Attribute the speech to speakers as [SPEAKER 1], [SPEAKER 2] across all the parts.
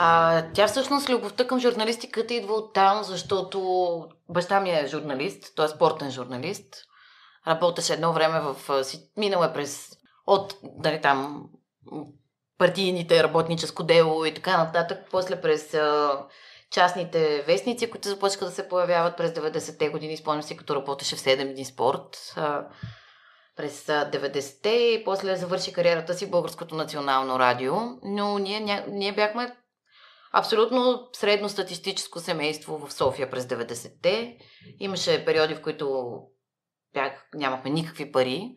[SPEAKER 1] А, тя всъщност любовта към журналистиката идва от там, защото баща ми е журналист, той е спортен журналист. Работеше едно време в... Минал е през... От, дали там, партийните, работническо дело и така нататък. После през а, частните вестници, които започнаха да се появяват през 90-те години. Спомням си, като работеше в 7 дни спорт. А, през 90-те и после завърши кариерата си в Българското национално радио. Но ние, ня... ние бяхме абсолютно средно статистическо семейство в София през 90-те. Имаше периоди, в които бях, нямахме никакви пари.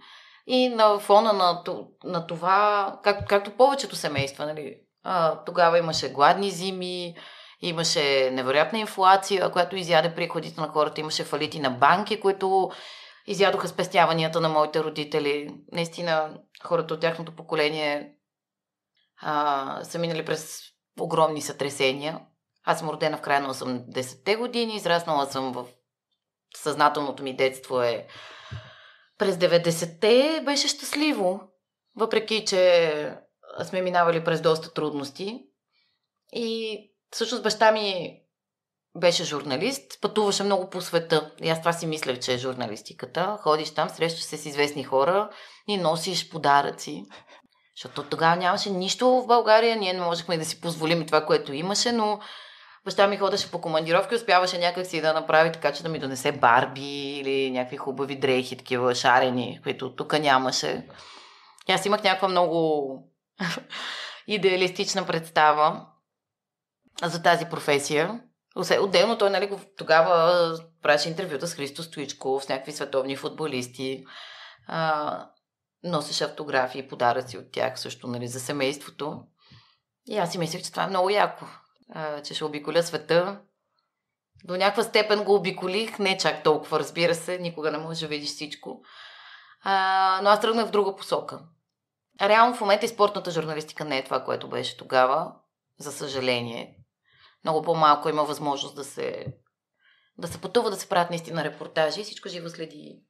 [SPEAKER 1] И на фона на, на това, как, както повечето семейства, нали, а, тогава имаше гладни зими, имаше невероятна инфлация, която изяде приходите на хората, имаше фалити на банки, които изядоха спестяванията на моите родители. Наистина, хората от тяхното поколение а, са минали през огромни сътресения. Аз съм родена в края на 80-те години, израснала съм в съзнателното ми детство е през 90-те беше щастливо, въпреки че сме минавали през доста трудности. И всъщност баща ми беше журналист, пътуваше много по света. И аз това си мислех, че е журналистиката. Ходиш там, срещаш се с известни хора и носиш подаръци. Защото тогава нямаше нищо в България, ние не можехме да си позволим това, което имаше, но баща ми ходеше по командировки, успяваше някакси да направи така, че да ми донесе барби или някакви хубави дрехи, такива шарени, които тук нямаше. И аз имах някаква много идеалистична представа за тази професия. Отделно той, нали, тогава правеше интервюта с Христо Стоичков, с някакви световни футболисти. Носеше автографи и подаръци от тях също, нали, за семейството. И аз си мислех, че това е много яко, а, че ще обиколя света. До някаква степен го обиколих, не чак толкова, разбира се, никога не можеш да видиш всичко. А, но аз тръгнах в друга посока. Реално в момента и спортната журналистика не е това, което беше тогава, за съжаление. Много по-малко има възможност да се, да се пътува, да се правят наистина репортажи и всичко живо следи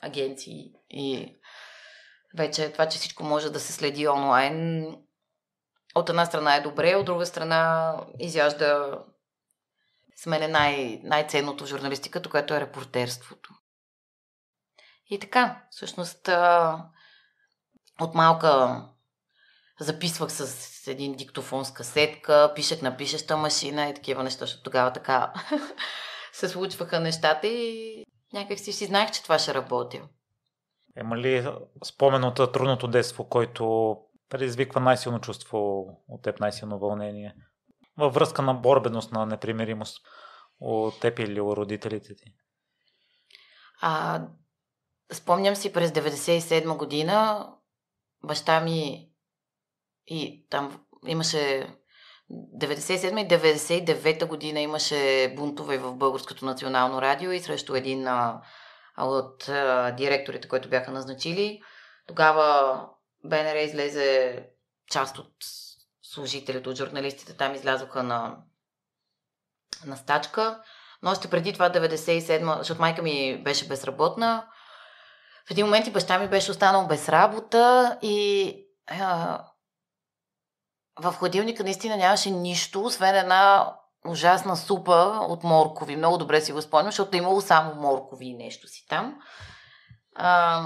[SPEAKER 1] агенции и вече е това, че всичко може да се следи онлайн, от една страна е добре, от друга страна изяжда с мен е най- най-ценното в журналистиката, което е репортерството. И така, всъщност от малка записвах с един диктофон с касетка, пишех на пишеща машина и такива неща, защото тогава така се случваха нещата и някак си си знаех, че това ще работя.
[SPEAKER 2] Има ли спомен от трудното детство, който предизвиква най-силно чувство от теб, най-силно вълнение? Във връзка на борбеност, на непримиримост от теб или от родителите ти?
[SPEAKER 1] А, спомням си през 97 година баща ми и там имаше 97 и 99 година имаше бунтове в Българското национално радио и срещу един а, от директорите, които бяха назначили. Тогава БНР излезе част от служителите, от журналистите там излязоха на, на стачка. Но още преди това, 97, защото майка ми беше безработна, в един момент и баща ми беше останал без работа и а, в хладилника наистина нямаше нищо, освен една ужасна супа от моркови. Много добре си го спомням, защото е имало само моркови и нещо си там. А,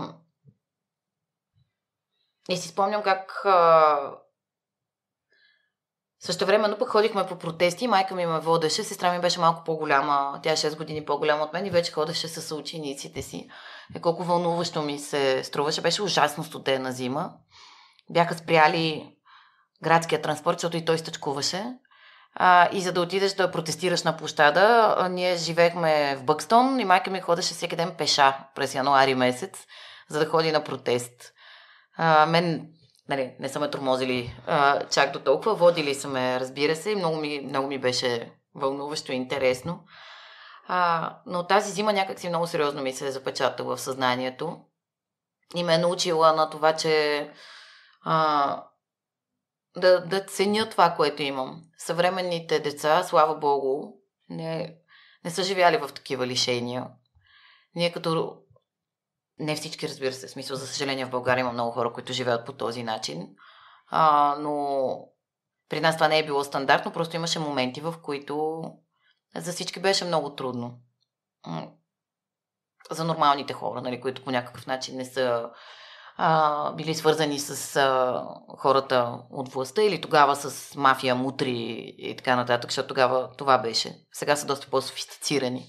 [SPEAKER 1] и си спомням как а, също но пък ходихме по протести, майка ми ме водеше, сестра ми беше малко по-голяма, тя е 6 години по-голяма от мен и вече ходеше с учениците си. и е, колко вълнуващо ми се струваше, беше ужасно студена зима. Бяха спряли градския транспорт, защото и той стъчкуваше. А, и за да отидеш да протестираш на площада, ние живеехме в Бъкстон и майка ми ходеше всеки ден пеша през януари месец, за да ходи на протест. А, мен нали, не са ме тормозили а, чак до толкова, водили са ме, разбира се, и много ми, много ми беше вълнуващо и интересно. А, но тази зима някакси много сериозно ми се е запечатала в съзнанието и ме е научила на това, че а, да, да ценя това, което имам съвременните деца, слава богу, не, не са живяли в такива лишения. Ние като... Не всички, разбира се, в смисъл, за съжаление в България има много хора, които живеят по този начин, а, но при нас това не е било стандартно, просто имаше моменти, в които за всички беше много трудно. За нормалните хора, нали, които по някакъв начин не са а, били свързани с а, хората от властта или тогава с мафия, мутри и така нататък, защото тогава това беше. Сега са доста по-софистицирани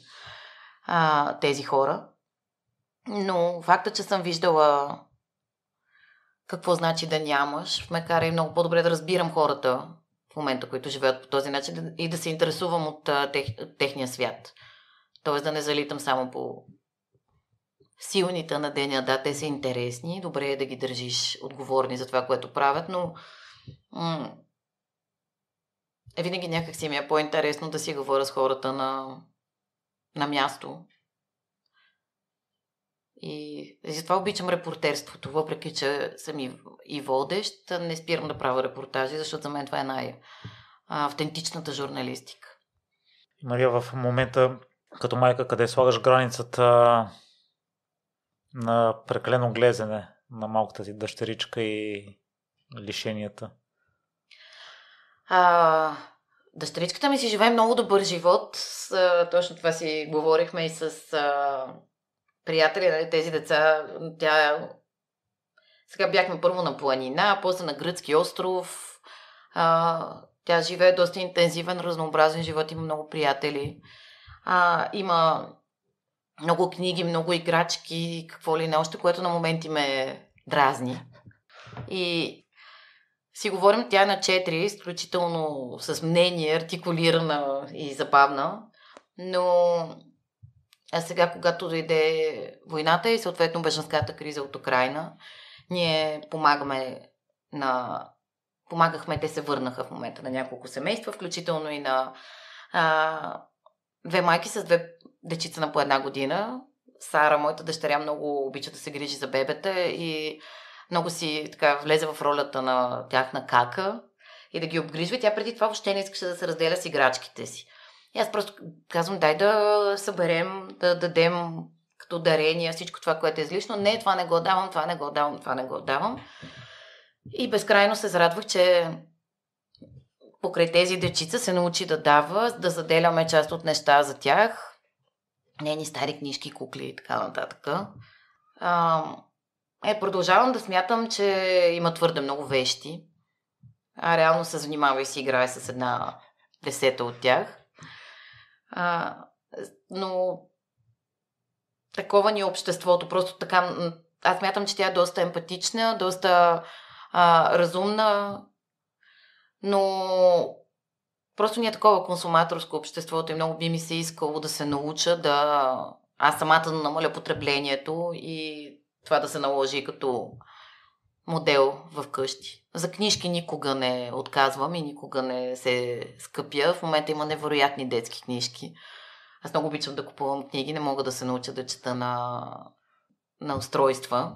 [SPEAKER 1] а, тези хора. Но факта, че съм виждала какво значи да нямаш, ме кара и много по-добре да разбирам хората в момента, които живеят по този начин и да се интересувам от, тех, от техния свят. Тоест да не залитам само по силните на деня, да, те са интересни, добре е да ги държиш отговорни за това, което правят, но м- е винаги някак си ми е по-интересно да си говоря с хората на, на място. И, и затова обичам репортерството, въпреки че съм и, и водещ, не спирам да правя репортажи, защото за мен това е най-автентичната журналистика.
[SPEAKER 2] Мария, нали, в момента като майка, къде слагаш границата на прекалено глезене на малката ти дъщеричка и лишенията?
[SPEAKER 1] А, дъщеричката ми си живее много добър живот. точно това си говорихме и с а, приятели, на нали, тези деца. Тя сега бяхме първо на планина, после на гръцки остров. А, тя живее доста интензивен, разнообразен живот, има много приятели. А, има много книги, много играчки, какво ли не още, което на моменти ме дразни. И си говорим тя е на 4, изключително с мнение, артикулирана и забавна. Но а сега, когато дойде войната и съответно беженската криза от Украина, ние помагаме на... Помагахме, те се върнаха в момента на няколко семейства, включително и на а, две майки с две дечица на по една година. Сара, моята дъщеря, много обича да се грижи за бебета и много си така влезе в ролята на тяхна кака и да ги обгрижва. Тя преди това въобще не искаше да се разделя с играчките си. И аз просто казвам, дай да съберем, да дадем като дарение всичко това, което е излишно. Не, това не го давам, това не го давам, това не го давам. И безкрайно се зарадвах, че покрай тези дечица се научи да дава, да заделяме част от неща за тях, нейни стари книжки, кукли и така нататък. А, е, продължавам да смятам, че има твърде много вещи. А реално се занимава и си играе с една десета от тях. А, но такова ни е обществото. Просто така. Аз мятам, че тя е доста емпатична, доста а, разумна, но Просто ние такова консуматорско обществото и много би ми се искало да се науча да аз самата да намаля потреблението и това да се наложи като модел в къщи. За книжки никога не отказвам и никога не се скъпя. В момента има невероятни детски книжки. Аз много обичам да купувам книги, не мога да се науча да чета на, на устройства.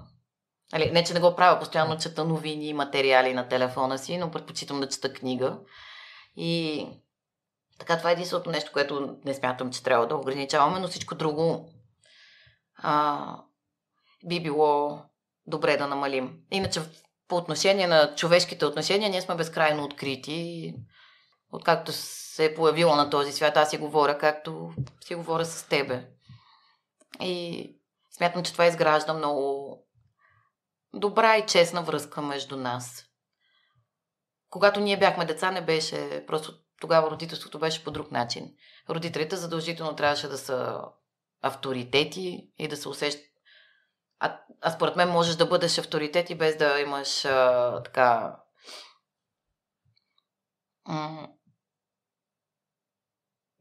[SPEAKER 1] не, че не го правя, постоянно чета новини и материали на телефона си, но предпочитам да чета книга. И така, това е единственото нещо, което не смятам, че трябва да ограничаваме, но всичко друго а, би било добре да намалим. Иначе по отношение на човешките отношения ние сме безкрайно открити. Откакто се е появила на този свят, аз си говоря както си говоря с тебе. И смятам, че това изгражда много добра и честна връзка между нас. Когато ние бяхме деца, не беше просто тогава родителството беше по друг начин. Родителите задължително трябваше да са авторитети и да се усещат. А, а според мен можеш да бъдеш авторитет и без да имаш а, така. М-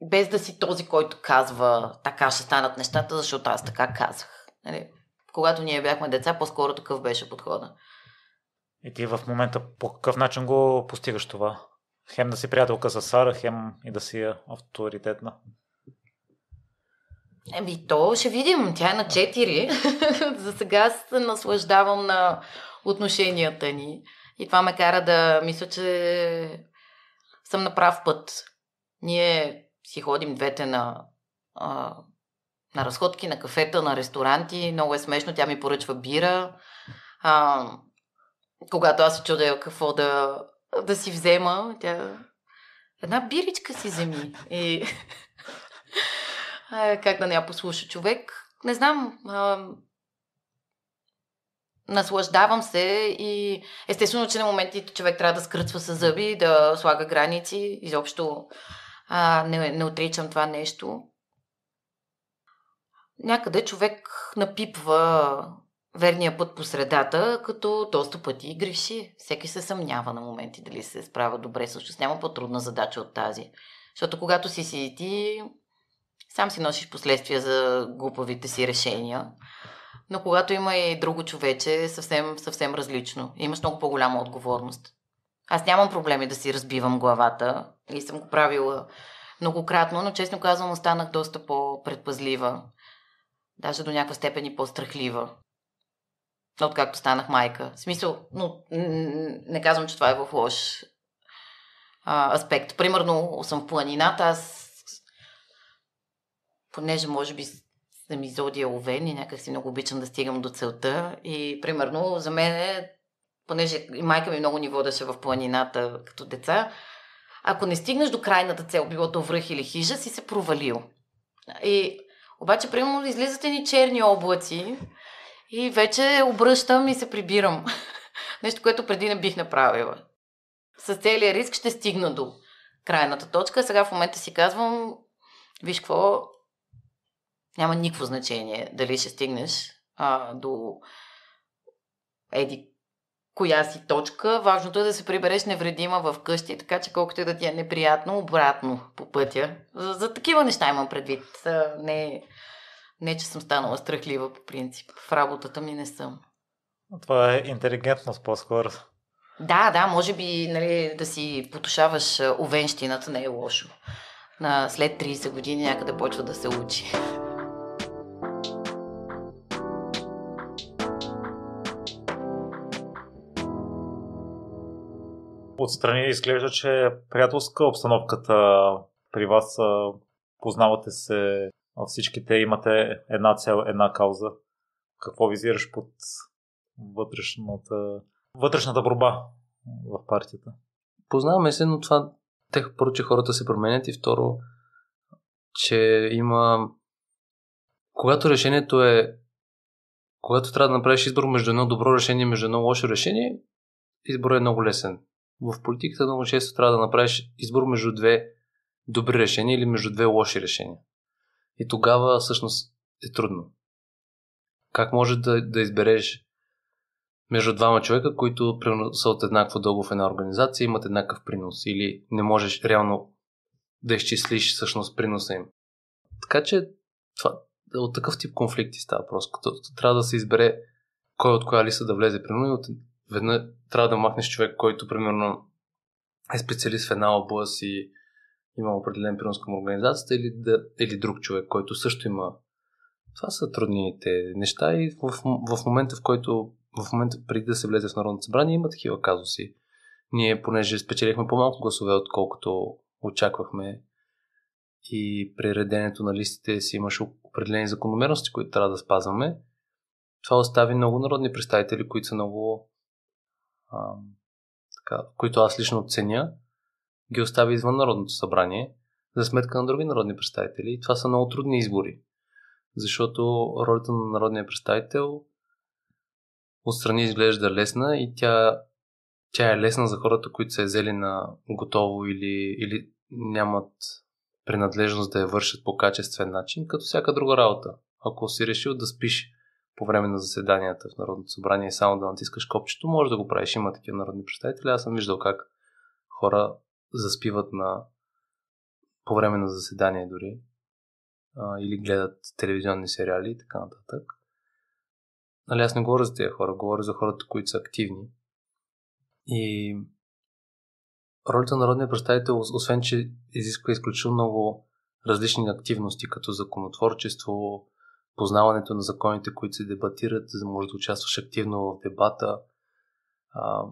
[SPEAKER 1] без да си този, който казва така ще станат
[SPEAKER 2] нещата, защото аз така казах.
[SPEAKER 1] Нали? Когато ние бяхме деца, по-скоро такъв беше подхода.
[SPEAKER 2] И ти в момента по какъв начин го постигаш това? Хем да си приятелка с Сара, хем и да си авторитетна.
[SPEAKER 1] Еми, то ще видим. Тя е на 4. За сега се наслаждавам на отношенията ни. И това ме кара да мисля, че съм на прав път. Ние си ходим двете на, а, на разходки, на кафета, на ресторанти. Много е смешно. Тя ми поръчва бира. А, когато аз се чудя какво да, да си взема, тя една биричка си земи. И... а, как да не я послуша човек? Не знам. А... Наслаждавам се и естествено, че на моменти човек трябва да скръцва с зъби, да слага граници. Изобщо а, не, не отричам това нещо. Някъде човек напипва верния път по средата, като доста пъти греши. Всеки се съмнява на моменти дали се справя добре. Също няма по-трудна задача от тази. Защото когато си си ти, сам си носиш последствия за глупавите си решения. Но когато има и друго човече, е съвсем, съвсем различно. Имаш много по-голяма отговорност. Аз нямам проблеми да си разбивам главата и съм го правила многократно, но честно казвам останах доста по-предпазлива. Даже до някаква степен и по-страхлива откакто станах майка. В смисъл, но не казвам, че това е в лош а, аспект. Примерно съм в планината, аз понеже може би съм изодия овен и някакси много обичам да стигам до целта. И примерно за мен е, понеже и майка ми много ни водеше в планината като деца, ако не стигнеш до крайната цел, било до връх или хижа, си се провалил. И обаче, примерно, излизате ни черни облаци и вече обръщам и се прибирам. Нещо, което преди не бих направила. С целият риск ще стигна до крайната точка. Сега в момента си казвам, виж какво, няма никакво значение дали ще стигнеш а, до еди коя си точка. Важното е да се прибереш невредима в къщи, така че колкото и да ти е неприятно, обратно по пътя. За, за такива неща имам предвид. А, не не, че съм станала страхлива по принцип. В работата ми не съм.
[SPEAKER 2] Това е интелигентност по-скоро.
[SPEAKER 1] Да, да, може би нали, да си потушаваш овенщината не е лошо. На след 30 години някъде почва да се учи.
[SPEAKER 2] Отстрани изглежда, че е приятелска обстановката при вас. Познавате се Всичките имате една цел, една кауза. Какво визираш под вътрешната, вътрешната борба в партията? Познаваме се, но това Те първо,
[SPEAKER 3] че хората се променят и второ, че има... Когато решението е... Когато трябва да направиш избор между едно добро решение и между едно лошо решение, избор е много лесен. В политиката много често трябва да направиш избор между две добри решения или между две лоши решения. И тогава всъщност е трудно. Как може да, да избереш между двама човека, които са от еднакво дълго в една организация, имат еднакъв принос или не можеш реално да изчислиш всъщност приноса им. Така че това, от такъв тип конфликти става просто. Като трябва да се избере кой от коя лиса да влезе, при и от веднъж трябва да махнеш човек, който примерно е специалист в една област и има определен принос към организацията или, да, или друг човек, който също има. Това са трудните неща и в, в момента, в който в момента преди да се влезе в Народното събрание има такива казуси. Ние, понеже спечелихме по-малко гласове, отколкото очаквахме и при реденето на листите си имаше определени закономерности, които трябва да спазваме, това остави много народни представители, които са много... А, така, които аз лично оценя ги остави извън Народното събрание за сметка на други народни представители. И това са много трудни избори, защото ролята на народния представител отстрани изглежда лесна и тя, тя е лесна за хората, които са е взели на готово или, или нямат принадлежност да я вършат по качествен начин, като всяка друга работа. Ако си решил да спиш по време на заседанията в Народното събрание само да натискаш копчето, може да го правиш. Има такива народни представители. Аз съм виждал как хора заспиват на по време на заседание дори а, или гледат телевизионни сериали и така нататък. Нали аз не говоря за тези хора, говоря за хората, които са активни. И ролята на народния представител, освен че изисква изключително много различни активности, като законотворчество, познаването на законите, които се дебатират, за да може да участваш активно в дебата. А,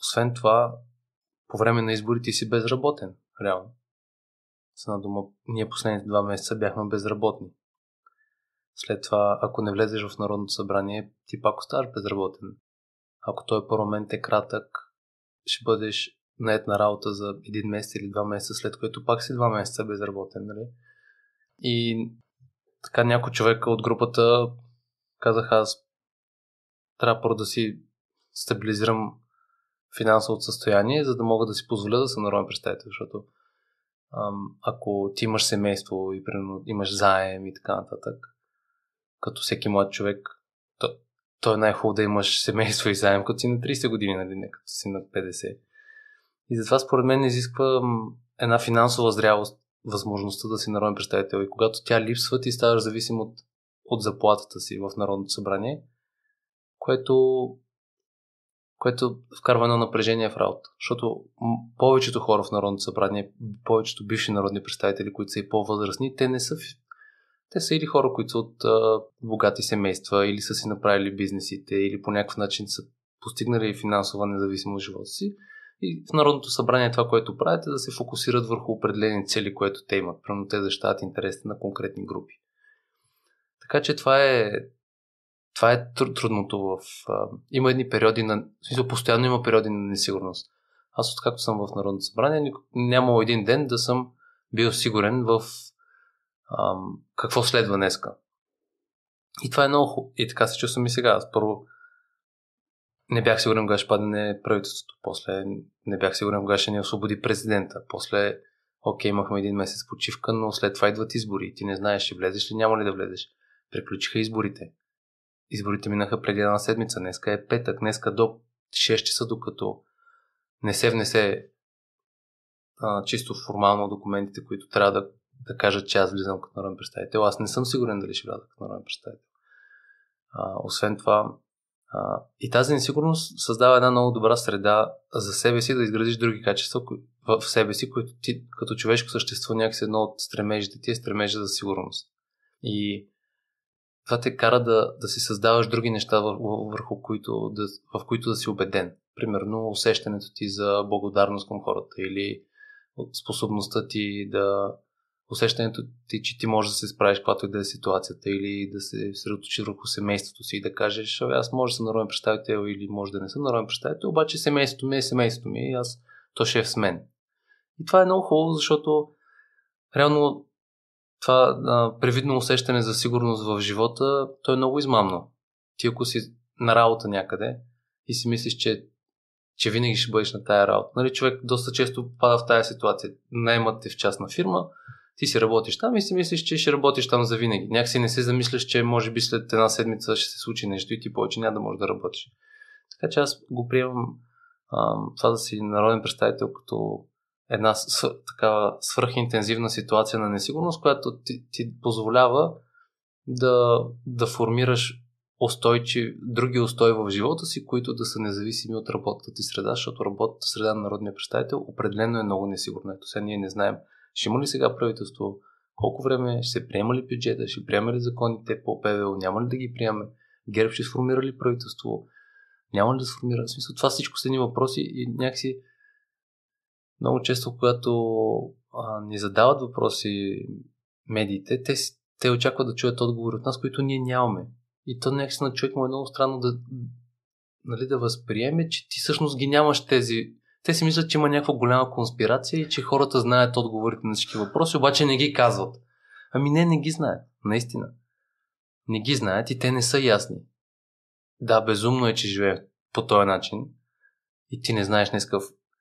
[SPEAKER 3] освен това, по време на изборите си безработен, реално. С една дума, ние последните два месеца бяхме безработни. След това, ако не влезеш в Народното събрание, ти пак оставаш безработен. Ако той парламент е кратък, ще бъдеш на на работа за един месец или два месеца, след което пак си два месеца безработен, нали? И така някой човека от групата казах аз трябва да си стабилизирам финансовото състояние, за да мога да си позволя да съм народен представител, защото ам, ако ти имаш семейство и примерно имаш заем и така нататък, като всеки млад човек, то, то е най-хубаво да имаш семейство и заем, като си на 30 години, нали, не като си на 50. И затова според мен изисква една финансова зрялост, възможността да си народен представител. И когато тя липсва, ти ставаш зависим от, от заплатата си в Народното събрание, което което вкарва едно напрежение в работа. Защото повечето хора в Народното събрание, повечето бивши народни представители, които са и по-възрастни, те не са. Те са или хора, които са от а, богати семейства, или са си направили бизнесите, или по някакъв начин са постигнали финансова независимост живота си. И в Народното събрание това, което правят е да се фокусират върху определени цели, което те имат. Примерно те защитават интересите на конкретни групи. Така че това е това е трудното в... има едни периоди на... В смисъл, постоянно има периоди на несигурност. Аз откакто съм в Народното събрание, нямало един ден да съм бил сигурен в ам, какво следва днеска. И това е много хубаво. И така се чувствам и сега. Аз първо не бях сигурен кога ще падне правителството. После не бях сигурен кога ще ни освободи президента. После, окей, имахме един месец почивка, но след това идват избори. Ти не знаеш, ще влезеш ли, няма ли да влезеш. Приключиха изборите изборите минаха преди една седмица, днеска е петък, днеска до 6 часа, докато не се внесе а, чисто формално документите, които трябва да, да кажат, че аз влизам като народен представител. Аз не съм сигурен дали ще вляза като народен представител. А, освен това, а, и тази несигурност създава една много добра среда за себе си да изградиш други качества в себе си, които ти като човешко същество някакси едно от стремежите ти е стремежа за сигурност. И това те кара да, да си създаваш други неща, върху които да, в които да си убеден. Примерно усещането ти за благодарност към хората или способността ти да усещането ти, че ти можеш да се справиш когато и да е ситуацията или да се средоточиш върху семейството си и да кажеш, аз може да съм народен представител или може да не съм народен представител, обаче семейството ми е семейството ми и аз то ще е с мен. И това е много хубаво, защото реално това а, привидно усещане за сигурност в живота, то е много измамно. Ти ако си на работа някъде и си мислиш, че, че винаги ще бъдеш на тая работа. Нали, човек доста често пада в тая ситуация. Наймат те в частна фирма, ти си работиш там и си мислиш, че ще работиш там за винаги. Някакси не се замисляш, че може би след една седмица ще се случи нещо и ти повече няма да можеш да работиш. Така че аз го приемам а, това да си народен представител като една с, такава свръхинтензивна ситуация на несигурност, която ти, ти позволява да, да формираш устойчив, други устои в живота си, които да са независими от работата ти среда, защото работата среда на народния представител определено е много несигурна. Ето сега ние не знаем, ще има ли сега правителство, колко време, ще се приема ли бюджета, ще приема ли законите по ПВО, няма ли да ги приеме, ГЕРБ ще сформира ли правителство, няма ли да сформира. В смисъл, това всичко са ни въпроси и някакси много често, когато а, ни задават въпроси медиите, те, те очакват да чуят отговори от нас, които ние нямаме. И то някакси на човек му е много странно да, нали, да възприеме, че ти всъщност ги нямаш тези. Те си мислят, че има някаква голяма конспирация и че хората знаят отговорите на всички въпроси, обаче не ги казват. Ами не, не ги знаят. Наистина. Не ги знаят и те не са ясни. Да, безумно е, че живее по този начин и ти не знаеш днес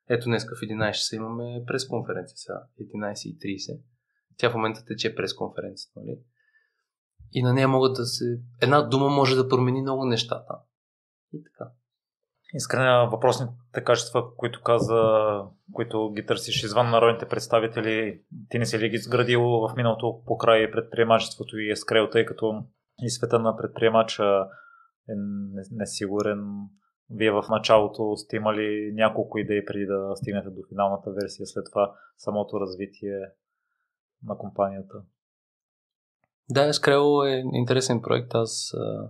[SPEAKER 3] ето днес в 11 часа имаме пресконференция 11.30. Тя в момента тече пресконференцията, нали? И на нея могат да се... Една дума може да промени много нещата. И
[SPEAKER 2] така. Искрена въпросните качества, които каза, които ги търсиш извън народните представители, ти не си ли ги сградил в миналото по край предприемачеството и е скрел, тъй като и света на предприемача е несигурен, вие в началото сте имали няколко идеи преди да стигнете до финалната версия, след това самото развитие на компанията.
[SPEAKER 3] Да, Scrabble е интересен проект. Аз а,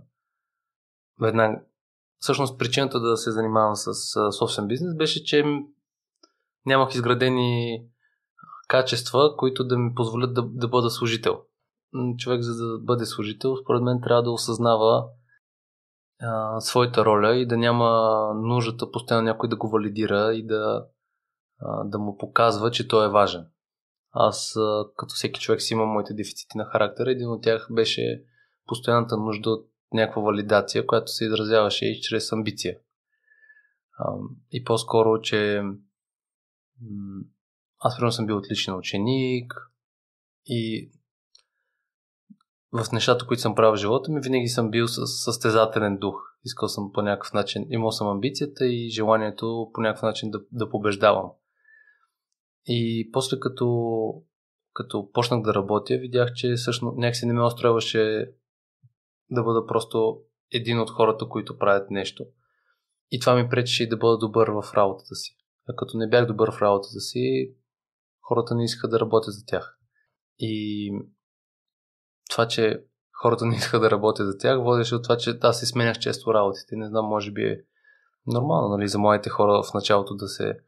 [SPEAKER 3] веднага. Всъщност причината да се занимавам с а, собствен бизнес беше, че нямах изградени качества, които да ми позволят да, да бъда служител. Човек, за да бъде служител, според мен трябва да осъзнава а, своята роля и да няма нуждата постоянно някой да го валидира и да, а, да му показва, че той е важен. Аз, а, като всеки човек, си имам моите дефицити на характер. Един от тях беше постоянната нужда от някаква валидация, която се изразяваше и чрез амбиция. А, и по-скоро, че аз примерно съм бил отличен ученик и в нещата, които съм правил в живота ми, винаги съм бил с състезателен дух. Искал съм по някакъв начин, имал съм амбицията и желанието по някакъв начин да, да побеждавам. И после като, като почнах да работя, видях, че всъщност някакси не ме остроеваше да бъда просто един от хората, които правят нещо. И това ми пречеше и да бъда добър в работата си. А като не бях добър в работата си, хората не искаха да работят за тях. И това, че хората не искат да работят за тях, водеше от това, че аз си сменях често работите. Не знам, може би е нормално, нали, за моите хора в началото да се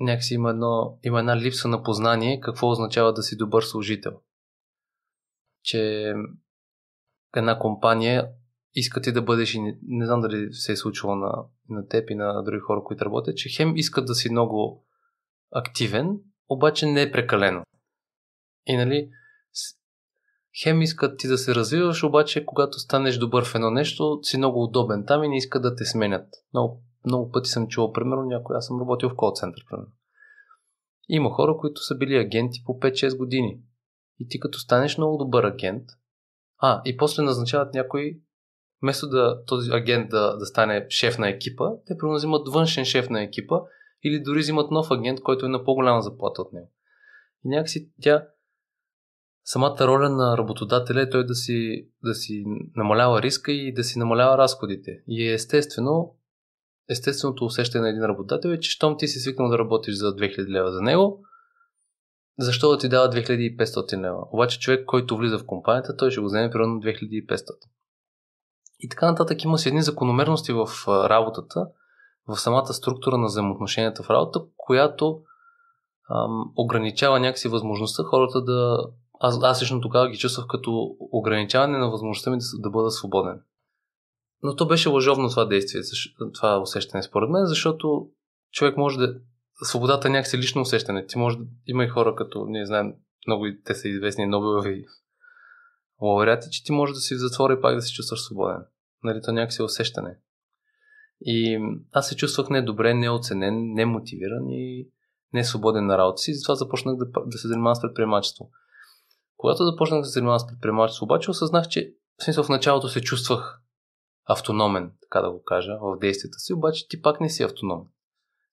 [SPEAKER 3] някакси има, едно, има една липса на познание какво означава да си добър служител. Че една компания иска ти да бъдеш и не, не знам дали се е случило на, на теб и на други хора, които работят, че хем искат да си много активен, обаче не е прекалено. И нали, хем искат ти да се развиваш, обаче когато станеш добър в едно нещо, си много удобен там и не искат да те сменят. Много, много пъти съм чувал, примерно, някой, аз съм работил в кол център, примерно. Има хора, които са били агенти по 5-6 години. И ти като станеш много добър агент, а, и после назначават някой, вместо да този агент да, да стане шеф на екипа, те примерно взимат външен шеф на екипа или дори взимат нов агент, който е на по-голяма заплата от него. И някакси тя самата роля на работодателя е той да си, да си намалява риска и да си намалява разходите. И е естествено, естественото усещане на един работодател е, че щом ти си свикнал да работиш за 2000 лева за него, защо да ти дава 2500 лева? Обаче човек, който влиза в компанията, той ще го вземе примерно 2500. И така нататък има си едни закономерности в работата, в самата структура на взаимоотношенията в работа, която ам, ограничава някакси възможността хората да, аз, аз лично тогава ги чувствах като ограничаване на възможността ми да, да бъда свободен. Но то беше лъжовно това действие, това усещане според мен, защото човек може да... Свободата е някакси лично усещане. Ти може да... Има и хора като, не знаем, много те са известни Нобелови лауреати, че ти може да си в затвора и пак да се чувстваш свободен. Нали, то някакси е усещане. И аз се чувствах недобре, неоценен, немотивиран и не свободен на работа си, затова започнах да, да се занимавам с предприемачество. Когато започнах да се занимавам с предприемачество, обаче осъзнах, че в смисъл в началото се чувствах автономен, така да го кажа, в действията си, обаче ти пак не си автономен.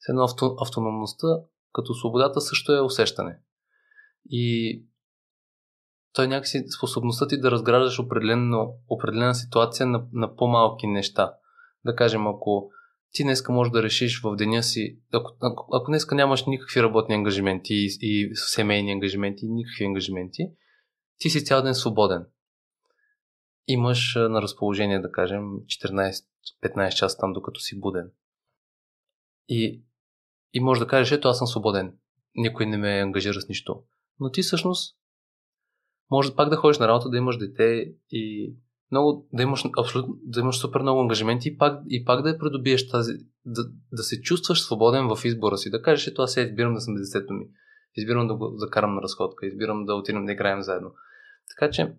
[SPEAKER 3] С едно авто, автономността като свободата също е усещане. И той някакси способността ти да разграждаш определено, определена ситуация на, на по-малки неща. Да кажем, ако ти днеска можеш да решиш в деня си, ако, ако, ако днеска нямаш никакви работни ангажименти и, и семейни ангажименти, никакви ангажименти, ти си цял ден свободен. Имаш на разположение, да кажем, 14-15 часа там, докато си буден. И, и може да кажеш, ето аз съм свободен. Никой не ме ангажира с нищо. Но ти всъщност може пак да ходиш на работа, да имаш дете и много, да имаш, абсолютно, да имаш супер много ангажименти и пак, и пак да я придобиеш тази, да, да се чувстваш свободен в избора си, да кажеш, ето аз сега избирам да съм детето ми, избирам да го закарам на разходка, избирам да отидем да играем заедно, така че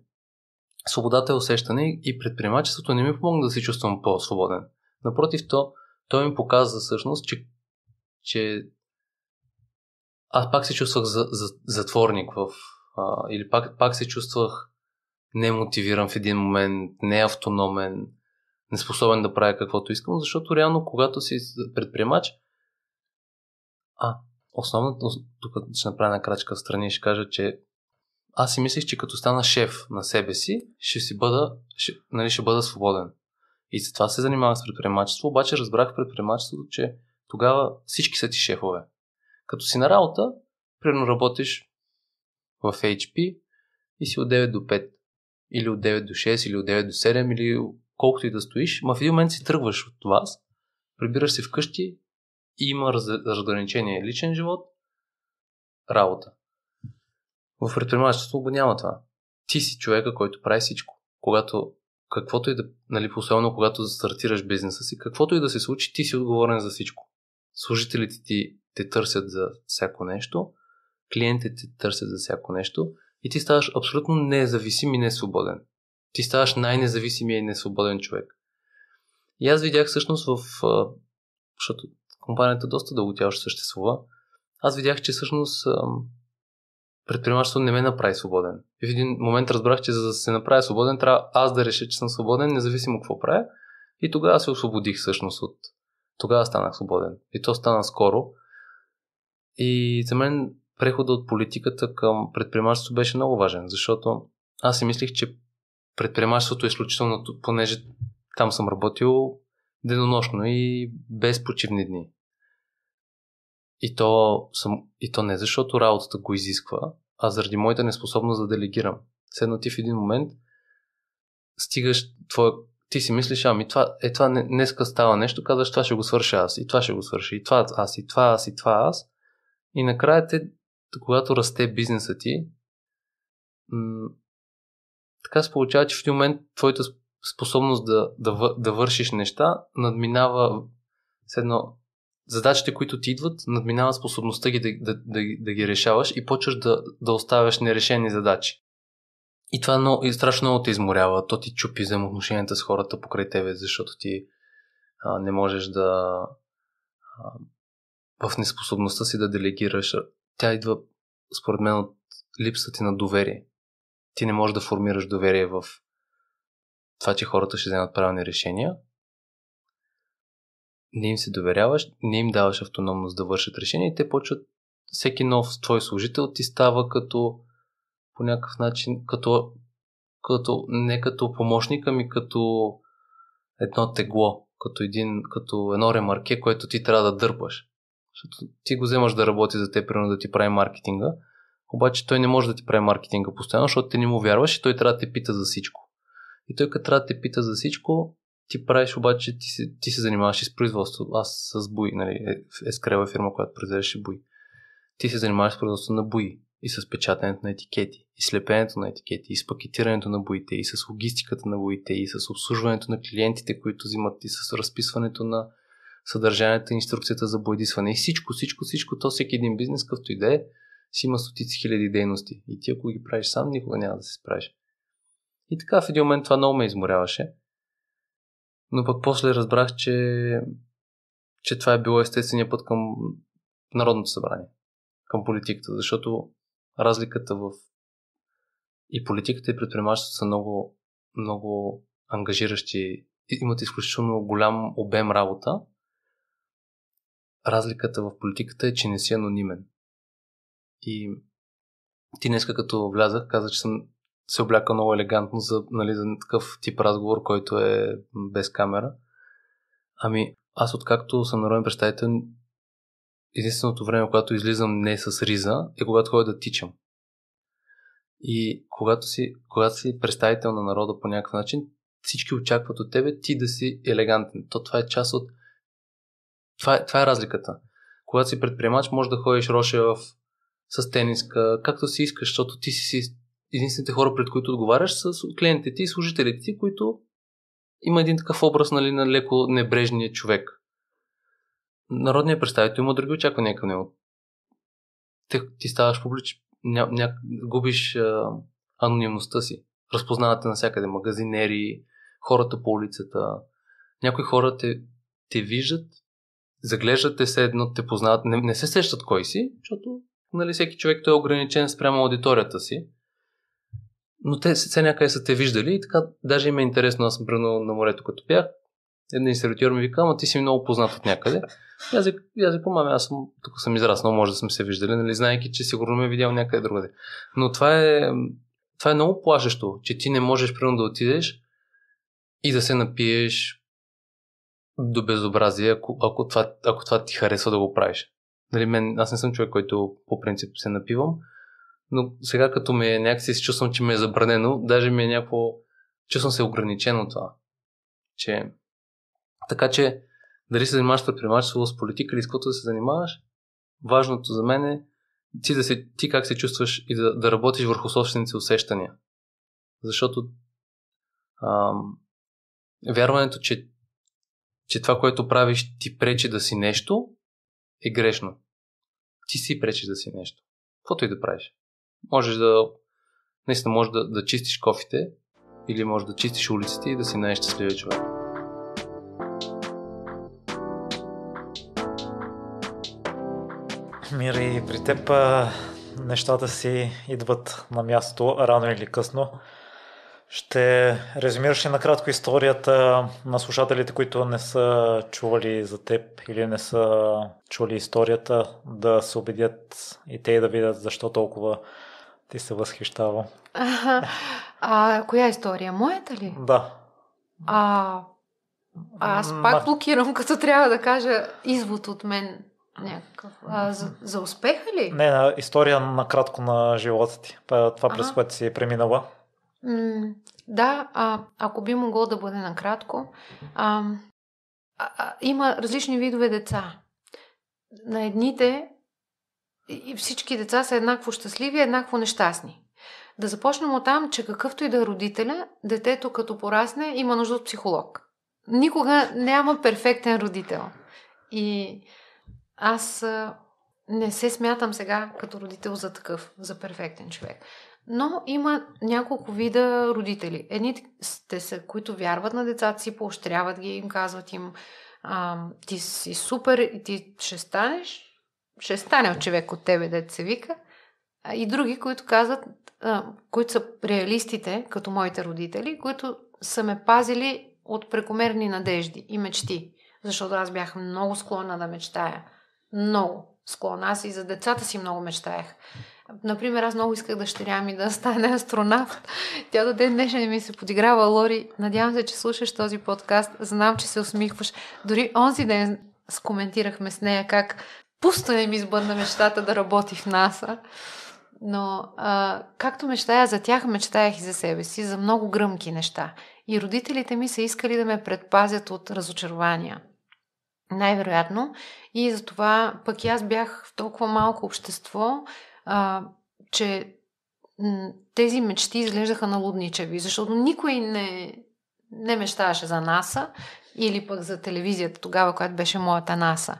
[SPEAKER 3] свободата е усещане и предприемачеството не ми помогна да се чувствам по-свободен. Напротив, то, то ми показа всъщност, че, че аз пак се чувствах за, за, затворник в, а, или пак, пак се чувствах немотивиран в един момент, неавтономен, неспособен да правя каквото искам, защото реално когато си предприемач, а, основната, тук ще направя една крачка в страни и ще кажа, че аз си мислех, че като стана шеф на себе си, ще си бъда, ще, нали, ще бъда свободен. И за това се занимавах с предприемачество, обаче разбрах предприемачеството, че тогава всички са ти шефове. Като си на работа, примерно работиш в HP и си от 9 до 5, или от 9 до 6, или от 9 до 7, или колкото и да стоиш, ма в един момент си тръгваш от вас, прибираш се вкъщи и има разграничение личен живот, работа. В предпринимателството го няма това. Ти си човека, който прави всичко. Когато каквото и да, нали, особено когато стартираш бизнеса си, каквото и да се случи, ти си отговорен за всичко. Служителите ти те търсят за всяко нещо, клиентите ти търсят за всяко нещо и ти ставаш абсолютно независим и несвободен. Ти ставаш най-независимия и несвободен човек. И аз видях всъщност в... защото компанията доста дълго тя още съществува. Аз видях, че всъщност предприемачеството не ме направи свободен. И в един момент разбрах, че за да се направя свободен, трябва аз да реша, че съм свободен, независимо какво правя. И тогава се освободих всъщност от... Тогава станах свободен. И то стана скоро. И за мен прехода от политиката към предприемачеството беше много важен, защото аз си мислих, че предприемачеството е изключително, понеже там съм работил денонощно и без почивни дни. И то, съм, и то не защото работата го изисква, а заради моята неспособност да делегирам. Седно ти в един момент стигаш твоя ти си мислиш, ами това, е това не, днеска става нещо, казваш това ще го свърша аз, и това ще го свърши, и това аз, и това аз, и това аз. И накрая те, когато расте бизнеса ти, м- така се получава, че в един момент твоята способност да, да, да вършиш неща надминава с едно задачите, които ти идват, надминава способността ги да, да, да, да ги решаваш и почваш да, да оставяш нерешени задачи. И това но, и страшно много те изморява. То ти чупи взаимоотношенията с хората покрай тебе, защото ти а, не можеш да. А, в неспособността си да делегираш. Тя идва, според мен, от липсата ти на доверие. Ти не можеш да формираш доверие в това, че хората ще вземат правилни решения не им се доверяваш, не им даваш автономност да вършат решения и те почват всеки нов твой служител ти става като по някакъв начин, като, като не като помощника, ми, като едно тегло, като, един, като едно ремарке, което ти трябва да дърпаш. Защото ти го вземаш да работи за те, примерно да ти прави маркетинга, обаче той не може да ти прави маркетинга постоянно, защото ти не му вярваш и той трябва да те пита за всичко. И той като трябва да те пита за всичко, ти правиш обаче, ти се, ти се занимаваш и с производство. Аз с буи, нали, Ескрева е, е фирма, която произвеждаше буи. Ти се занимаваш с производство на буи и с печатането на етикети, и слепенето на етикети, и с пакетирането на боите, и с логистиката на боите, и с обслужването на клиентите, които взимат, и с разписването на съдържанието и инструкцията за боядисване. И всичко, всичко, всичко, то всеки един бизнес, като и да е, си има стотици хиляди дейности. И ти ако ги правиш сам, никога няма да се справиш. И така в един момент това много ме изморяваше но пък после разбрах, че, че това е било естествения път към Народното събрание, към политиката, защото разликата в и политиката и предприемачеството са много, много ангажиращи, имат изключително голям обем работа. Разликата в политиката е, че не си анонимен. И ти днеска като влязах, каза, че съм се обляка много елегантно за, нали, за такъв тип разговор, който е без камера. Ами, аз откакто съм народен представител, единственото време, когато излизам не с риза, е когато ходя да тичам. И когато си, когато си представител на народа по някакъв начин, всички очакват от тебе ти да си елегантен. То това е част от... Това е, това е разликата. Когато си предприемач, може да ходиш роше в с тениска, както си искаш, защото ти си, си единствените хора, пред които отговаряш, са клиентите ти и служителите ти, които има един такъв образ нали, на леко небрежния човек. Народният представител има други очаквания към него. Ти, ти ставаш публич, ня, ня, губиш а, анонимността си. Разпознавате навсякъде магазинери, хората по улицата. Някои хора те, те виждат, заглеждат те се едно, те познават, не, не се сещат кой си, защото нали, всеки човек той е ограничен спрямо аудиторията си но те се някъде са те виждали и така, даже им е интересно, аз съм брано на морето като бях, един сервитьор ми вика, ама ти си много познат от някъде. И аз викам, аз съм, тук съм израснал, може да съм се виждали, нали, знаеки, че сигурно ме е видял някъде другаде. Но това е, това е много плашещо, че ти не можеш примерно да отидеш и да се напиеш до безобразие, ако, ако, това, ако това ти харесва да го правиш. Нали, мен, аз не съм човек, който по принцип се напивам, но сега като ми е някакси се чувствам, че ми е забранено, даже ми е някакво, чувствам се ограничено това. Че... Така че, дали се занимаваш с предприемачество, с политика или с каквото да се занимаваш, важното за мен е ти, да се, ти как се чувстваш и да, да работиш върху собствените усещания. Защото ам, вярването, че, че това, което правиш, ти пречи да си нещо, е грешно. Ти си пречиш да си нещо. Каквото и да правиш можеш да, наистина можеш да, да чистиш кофите или можеш да чистиш улиците и да си най-щастливия човек.
[SPEAKER 2] Мири, при теб нещата си идват на място рано или късно. Ще резюмираш ли накратко историята на слушателите, които не са чували за теб или не са чули историята, да се убедят и те да видят защо толкова ти се възхищава.
[SPEAKER 4] А, а коя история? Моята ли? Да. А, аз пак блокирам, като трябва да кажа извод от мен някакъв. А, за, за успеха ли?
[SPEAKER 2] Не, на история накратко на живота ти. Това, през което си е преминала.
[SPEAKER 4] М- да, а, ако би могло да бъде накратко. а, а, има различни видове деца. На едните и всички деца са еднакво щастливи, еднакво нещастни. Да започнем от там, че какъвто и да е родителя, детето като порасне има нужда от психолог. Никога няма перфектен родител. И аз не се смятам сега като родител за такъв, за перфектен човек. Но има няколко вида родители. Едни те са, които вярват на децата си, поощряват ги, им казват им а, ти си супер и ти ще станеш ще стане от човек от тебе, дете се вика. И други, които казват, които са реалистите, като моите родители, които са ме пазили от прекомерни надежди и мечти. Защото аз бях много склонна да мечтая. Много склонна. Аз и за децата си много мечтаях. Например, аз много исках дъщеря ми да стане астронавт. Тя до ден днешен ми се подиграва. Лори, надявам се, че слушаш този подкаст. Знам, че се усмихваш. Дори онзи ден скоментирахме с нея как Пусто е ми избърна мечтата да работи в НАСА. Но а, както мечтая за тях, мечтаях и за себе си, за много гръмки неща. И родителите ми са искали да ме предпазят от разочарования. Най-вероятно. И затова пък и аз бях в толкова малко общество, а, че м- тези мечти изглеждаха налудничеви, защото никой не, не мечтаеше за НАСА или пък за телевизията тогава, която беше моята НАСА.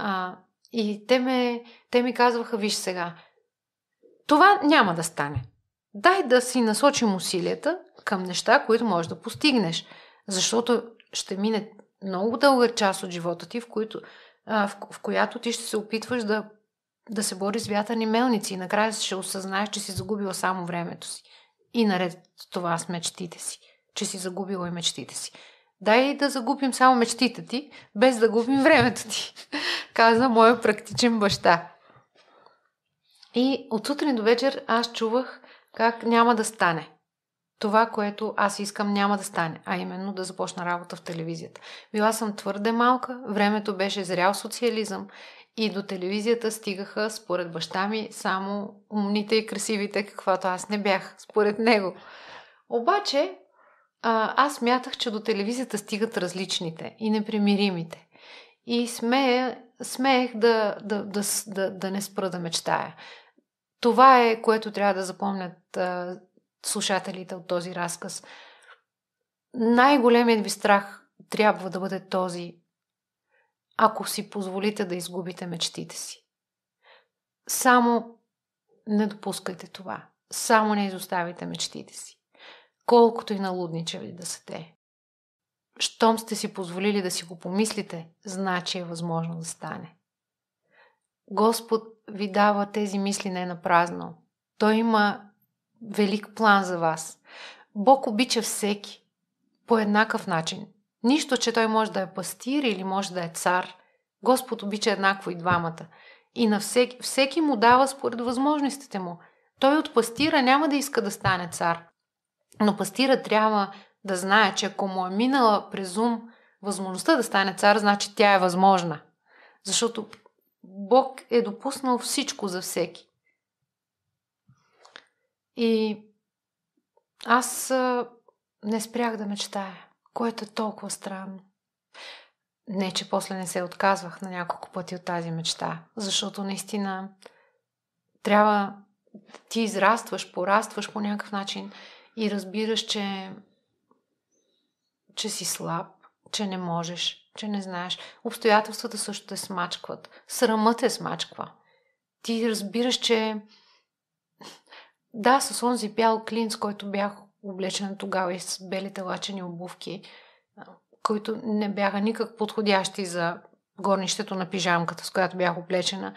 [SPEAKER 4] А, и те, ме, те ми казваха, виж сега, това няма да стане. Дай да си насочим усилията към неща, които можеш да постигнеш. Защото ще мине много дълга част от живота ти, в, които, а, в, в която ти ще се опитваш да, да се бори с вятърни мелници и накрая ще осъзнаеш, че си загубила само времето си. И наред това с мечтите си, че си загубила и мечтите си. Дай да загубим само мечтите ти, без да губим времето ти, каза моя практичен баща. И от сутрин до вечер аз чувах как няма да стане. Това, което аз искам, няма да стане, а именно да започна работа в телевизията. Била съм твърде малка, времето беше зрял социализъм и до телевизията стигаха, според баща ми, само умните и красивите, каквато аз не бях, според него. Обаче, а, аз мятах, че до телевизията стигат различните и непримиримите. И смея, смеех да, да, да, да, да не спра да мечтая. Това е, което трябва да запомнят а, слушателите от този разказ. Най-големият ви страх трябва да бъде този, ако си позволите да изгубите мечтите си. Само не допускайте това. Само не изоставите мечтите си колкото и налудничави да са те. Щом сте си позволили да си го помислите, значи е възможно да стане. Господ ви дава тези мисли не на празно. Той има велик план за вас. Бог обича всеки по еднакъв начин. Нищо, че той може да е пастир или може да е цар. Господ обича еднакво и двамата. И на всеки, всеки му дава според възможностите му. Той от пастира няма да иска да стане цар. Но пастира трябва да знае, че ако му е минала през ум възможността да стане цар, значи тя е възможна. Защото Бог е допуснал всичко за всеки. И аз не спрях да мечтая, което е толкова странно. Не, че после не се отказвах на няколко пъти от тази мечта, защото наистина трябва ти израстваш, порастваш по някакъв начин – и разбираш, че, че си слаб, че не можеш, че не знаеш. Обстоятелствата също те смачкват. Срамът те смачква. Ти разбираш, че да, с онзи бял клин, с който бях облечена тогава и с белите лачени обувки, които не бяха никак подходящи за горнището на пижамката, с която бях облечена,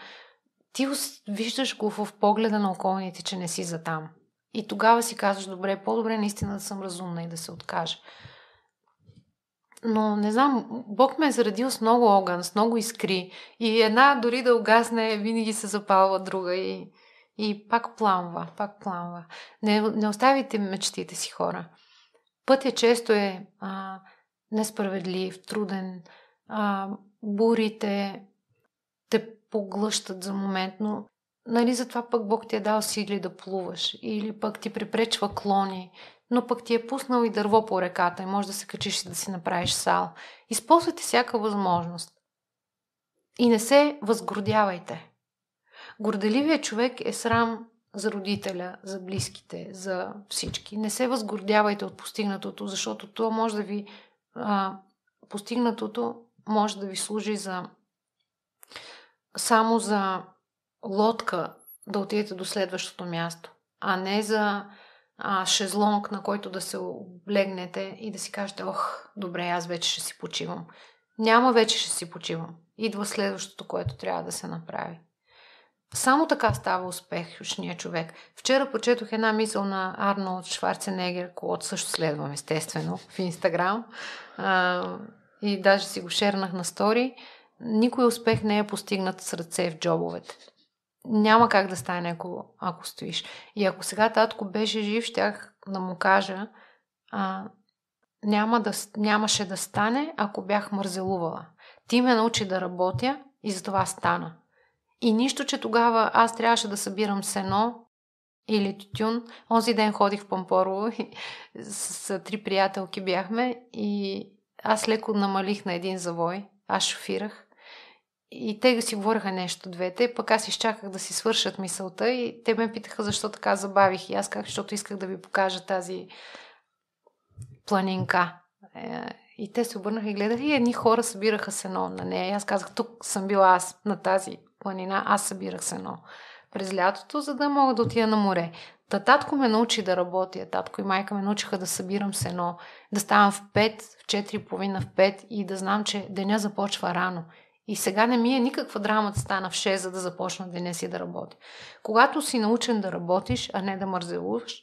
[SPEAKER 4] ти виждаш го в погледа на околните, че не си за там – и тогава си казваш, добре, по-добре наистина да съм разумна и да се откажа. Но не знам, Бог ме е зарадил с много огън, с много искри. И една дори да угасне, винаги се запалва друга и, и пак пламва, пак пламва. Не, не оставите мечтите си, хора. Пътя често е а, несправедлив, труден. А, бурите те поглъщат за момент, но нали, затова пък Бог ти е дал сили да плуваш или пък ти препречва клони, но пък ти е пуснал и дърво по реката и може да се качиш и да си направиш сал. Използвайте всяка възможност. И не се възгордявайте. Горделивият човек е срам за родителя, за близките, за всички. Не се възгордявайте от постигнатото, защото то може да ви. А, постигнатото може да ви служи за. само за лодка да отидете до следващото място, а не за а, шезлонг, на който да се облегнете и да си кажете, ох, добре, аз вече ще си почивам. Няма вече ще си почивам. Идва следващото, което трябва да се направи. Само така става успехния човек. Вчера почетох една мисъл на Арнолд Шварценегер, когато също следвам, естествено, в Инстаграм. И даже си го шернах на стори. Никой успех не е постигнат с ръце в джобовете няма как да стане, ако, ако стоиш. И ако сега татко беше жив, щях да му кажа, а, няма да, нямаше да стане, ако бях мързелувала. Ти ме научи да работя и затова стана. И нищо, че тогава аз трябваше да събирам сено или тютюн. Онзи ден ходих в Пампоро и с, с три приятелки бяхме и аз леко намалих на един завой. Аз шофирах и те си говориха нещо двете, пък аз изчаках да си свършат мисълта и те ме питаха защо така забавих и аз как, защото исках да ви покажа тази планинка. Е, и те се обърнаха и гледаха и едни хора събираха сено на нея. И аз казах, тук съм била аз на тази планина, аз събирах сено през лятото, за да мога да отида на море. Та татко ме научи да работя, татко и майка ме научиха да събирам сено, да ставам в 5, в 4,5, в 5 и да знам, че деня започва рано и сега не ми е никаква драма да стана в 6, за да започна деня си да работя. Когато си научен да работиш, а не да мързелуваш,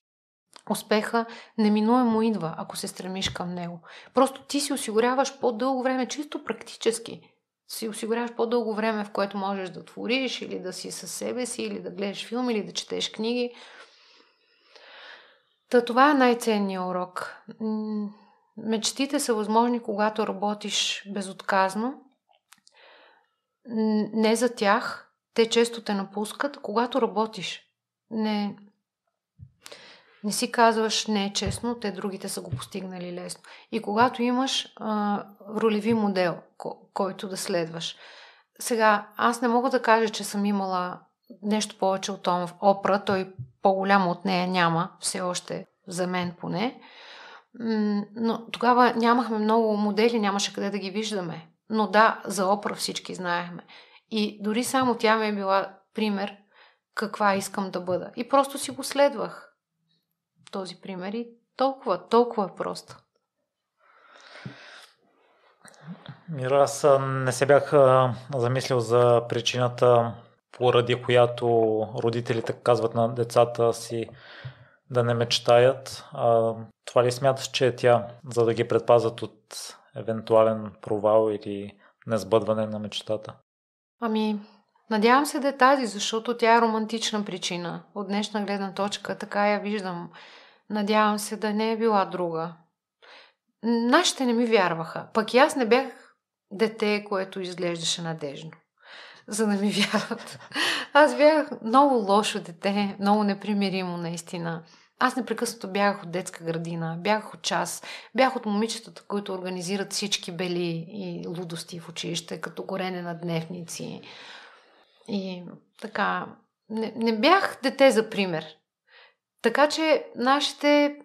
[SPEAKER 4] успеха неминуемо идва, ако се стремиш към него. Просто ти си осигуряваш по-дълго време, чисто практически. Си осигуряваш по-дълго време, в което можеш да твориш или да си със себе си, или да гледаш филм, или да четеш книги. Та това е най-ценният урок. Мечтите са възможни, когато работиш безотказно, не за тях. Те често те напускат. Когато работиш, не, не си казваш не е честно, те другите са го постигнали лесно. И когато имаш а, ролеви модел, който да следваш. Сега, аз не мога да кажа, че съм имала нещо повече от Опра, той по-голямо от нея няма, все още за мен поне. Но тогава нямахме много модели, нямаше къде да ги виждаме. Но да, за опра всички знаехме. И дори само тя ми е била пример каква искам да бъда. И просто си го следвах. Този пример и толкова, толкова е просто.
[SPEAKER 2] Мира, аз не се бях замислил за причината, поради която родителите казват на децата си да не мечтаят. А, това ли смяташ, че е тя, за да ги предпазят от евентуален провал или несбъдване на мечтата?
[SPEAKER 4] Ами, надявам се да е тази, защото тя е романтична причина. От днешна гледна точка така я виждам. Надявам се да не е била друга. Нашите не ми вярваха. Пък и аз не бях дете, което изглеждаше надежно, за да ми вярват. Аз бях много лошо дете, много непримиримо наистина. Аз непрекъснато бягах от детска градина, бягах от час, бях от момичетата, които организират всички бели и лудости в училище, като горене на дневници. И така, не, не бях дете за пример. Така че нашите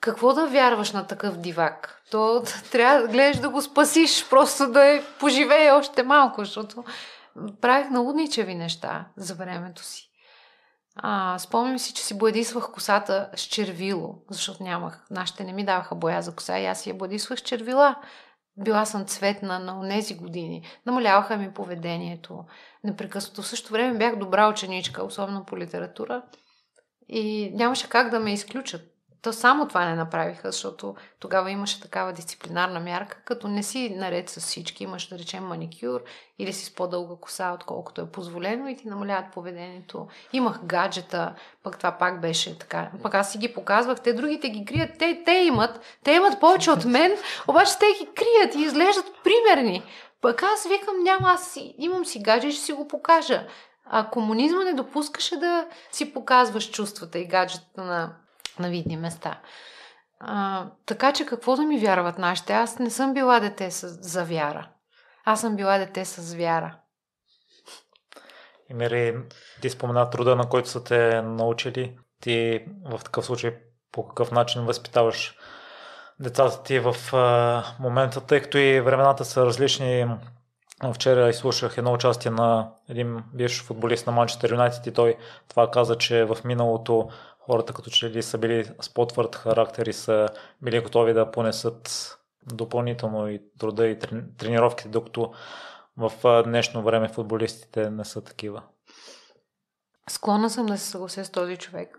[SPEAKER 4] какво да вярваш на такъв дивак? То трябва да гледаш да го спасиш, просто да е поживее още малко, защото правих налудничеви неща за времето си. А, спомням си, че си бладисвах косата с червило, защото нямах. Нашите не ми даваха боя за коса и аз си я бладисвах с червила. Била съм цветна на тези години. Намаляваха ми поведението непрекъснато. В същото време бях добра ученичка, особено по литература. И нямаше как да ме изключат. То само това не направиха, защото тогава имаше такава дисциплинарна мярка, като не си наред с всички, имаш да речем маникюр или си с по-дълга коса, отколкото е позволено и ти намаляват поведението. Имах гаджета, пък това пак беше така. Пък аз си ги показвах, те другите ги крият, те, те имат, те имат повече от мен, обаче те ги крият и изглеждат примерни. Пък аз викам, няма, аз имам си гаджет, ще си го покажа. А комунизма не допускаше да си показваш чувствата и гаджетата на на видни места. А, така че какво да ми вярват нашите? Аз не съм била дете с, за вяра. Аз съм била дете с вяра.
[SPEAKER 2] И Мери, ти спомена труда, на който са те научили. Ти в такъв случай по какъв начин възпитаваш децата ти в а, момента, тъй като и времената са различни. Вчера изслушах едно участие на един бивш футболист на Манчестър Юнайтед и той това каза, че в миналото хората като че ли са били с по-твърд характер и са били готови да понесат допълнително и труда и тренировките, докато в днешно време футболистите не са такива.
[SPEAKER 4] Склонна съм да се съглася с този човек.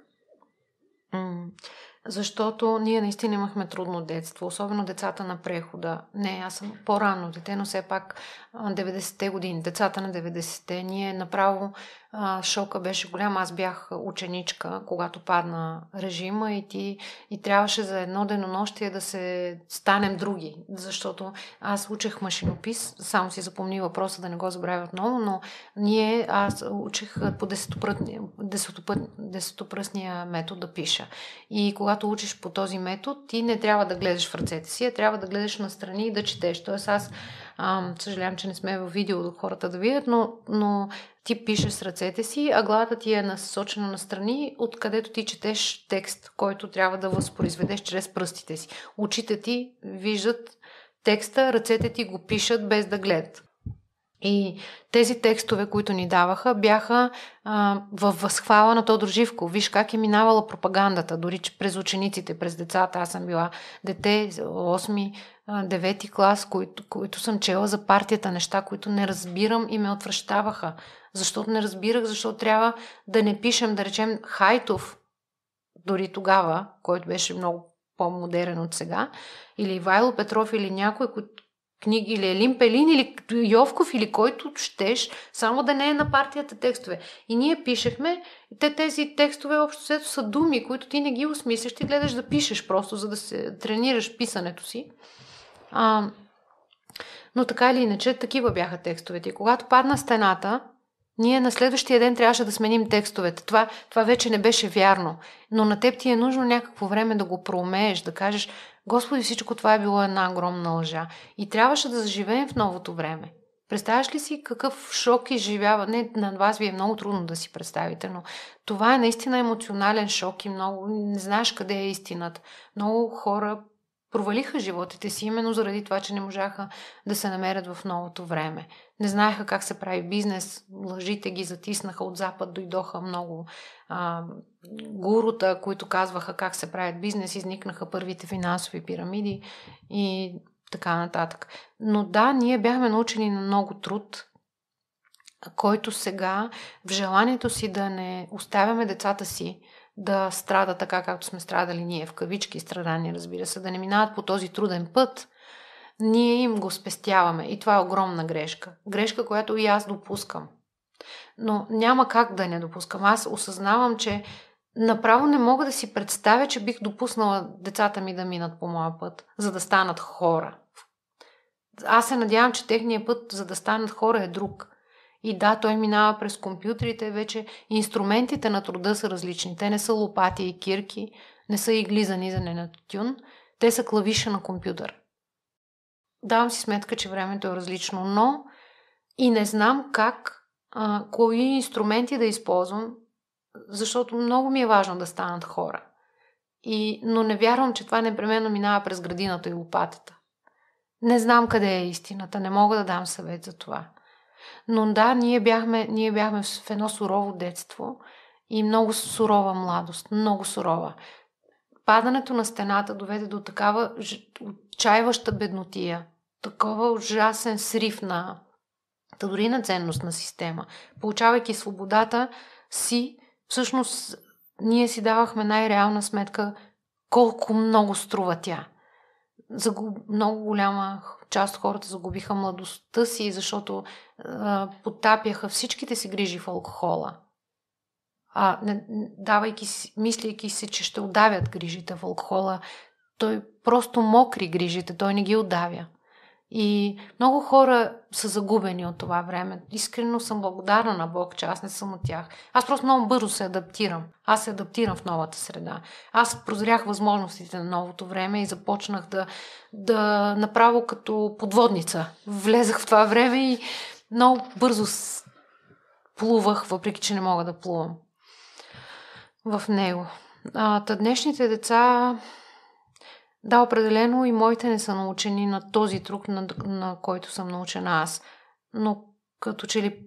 [SPEAKER 4] Защото ние наистина имахме трудно детство, особено децата на прехода. Не, аз съм по-рано дете, но все пак 90-те години, децата на 90-те, ние направо а, шока беше голям. Аз бях ученичка, когато падна режима и, ти, и трябваше за едно денонощие да се станем други, защото аз учех машинопис, само си запомни въпроса да не го забравя отново, но ние, аз учих по десетопръсния метод да пиша. И когато учиш по този метод, ти не трябва да гледаш в ръцете си, а трябва да гледаш настрани и да четеш. Тоест аз, ам, съжалявам, че не сме в видео до хората да видят, но, но ти пишеш с ръцете си, а главата ти е насочена настрани, откъдето ти четеш текст, който трябва да възпроизведеш чрез пръстите си. Очите ти виждат текста, ръцете ти го пишат без да гледат. И тези текстове, които ни даваха, бяха а, във възхвала на Тодор Живко. Виж как е минавала пропагандата, дори че през учениците, през децата. Аз съм била дете, 8-9 клас, които, които съм чела за партията, неща, които не разбирам и ме отвръщаваха защото не разбирах, защо трябва да не пишем, да речем, Хайтов, дори тогава, който беше много по-модерен от сега, или Вайло Петров, или някой книги, или Елим Пелин, или Йовков, или който щеш, само да не е на партията текстове. И ние пишехме, те тези текстове общо сето са думи, които ти не ги осмислиш, ти гледаш да пишеш просто, за да се тренираш писането си. А, но така или иначе, такива бяха текстовете. И когато падна стената, ние на следващия ден трябваше да сменим текстовете. Това, това вече не беше вярно. Но на теб ти е нужно някакво време да го проумееш, да кажеш, Господи, всичко това е било една огромна лъжа. И трябваше да заживеем в новото време. Представяш ли си какъв шок изживява? Не, на вас ви е много трудно да си представите, но това е наистина емоционален шок и много не знаеш къде е истината. Много хора провалиха животите си именно заради това, че не можаха да се намерят в новото време не знаеха как се прави бизнес, лъжите ги затиснаха от запад, дойдоха много а, гурута, които казваха как се правят бизнес, изникнаха първите финансови пирамиди и така нататък. Но да, ние бяхме научени на много труд, който сега в желанието си да не оставяме децата си да страда така, както сме страдали ние, в кавички страдания, разбира се, да не минават по този труден път, ние им го спестяваме и това е огромна грешка. Грешка, която и аз допускам. Но няма как да не допускам. Аз осъзнавам, че направо не мога да си представя, че бих допуснала децата ми да минат по моя път, за да станат хора. Аз се надявам, че техният път, за да станат хора, е друг. И да, той минава през компютрите, вече инструментите на труда са различни. Те не са лопати и кирки, не са игли за низане на тютюн, те са клавиша на компютър. Давам си сметка, че времето е различно, но и не знам как, а, кои инструменти да използвам, защото много ми е важно да станат хора. И, но не вярвам, че това непременно минава през градината и лопатата. Не знам къде е истината, не мога да дам съвет за това. Но да, ние бяхме, ние бяхме в едно сурово детство и много сурова младост, много сурова падането на стената доведе до такава отчаиваща беднотия, такова ужасен срив на дори на на система. Получавайки свободата си, всъщност ние си давахме най-реална сметка колко много струва тя. За Много голяма част от хората загубиха младостта си, защото а, потапяха всичките си грижи в алкохола а, не, давайки, мислейки си, че ще удавят грижите в алкохола. Той просто мокри грижите, той не ги отдавя. И много хора са загубени от това време. Искрено съм благодарна на Бог, че аз не съм от тях. Аз просто много бързо се адаптирам. Аз се адаптирам в новата среда. Аз прозрях възможностите на новото време и започнах да, да направо като подводница. Влезах в това време и много бързо плувах, въпреки че не мога да плувам в него. А, та днешните деца, да, определено и моите не са научени на този труд, на, на който съм научена аз. Но като че ли,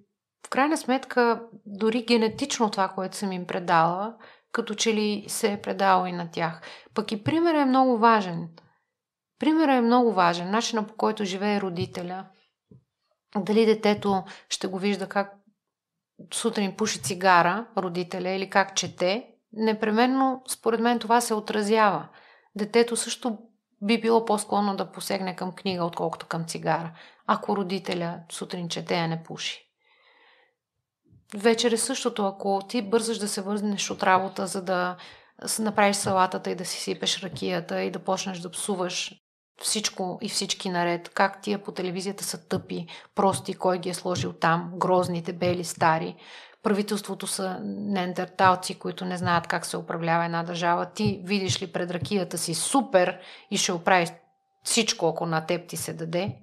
[SPEAKER 4] в крайна сметка, дори генетично това, което съм им предала, като че ли се е предало и на тях. Пък и примерът е много важен. Примерът е много важен. Начина по който живее родителя. Дали детето ще го вижда как сутрин пуши цигара родителя или как чете, непременно според мен това се отразява. Детето също би било по-склонно да посегне към книга, отколкото към цигара, ако родителя сутрин чете, а не пуши. Вечер е същото, ако ти бързаш да се върнеш от работа, за да направиш салатата и да си сипеш ракията и да почнеш да псуваш всичко и всички наред, как тия по телевизията са тъпи, прости, кой ги е сложил там, грозните, бели, стари правителството са неандерталци, които не знаят как се управлява една държава. Ти видиш ли пред ракията си супер и ще оправиш всичко, ако на теб ти се даде.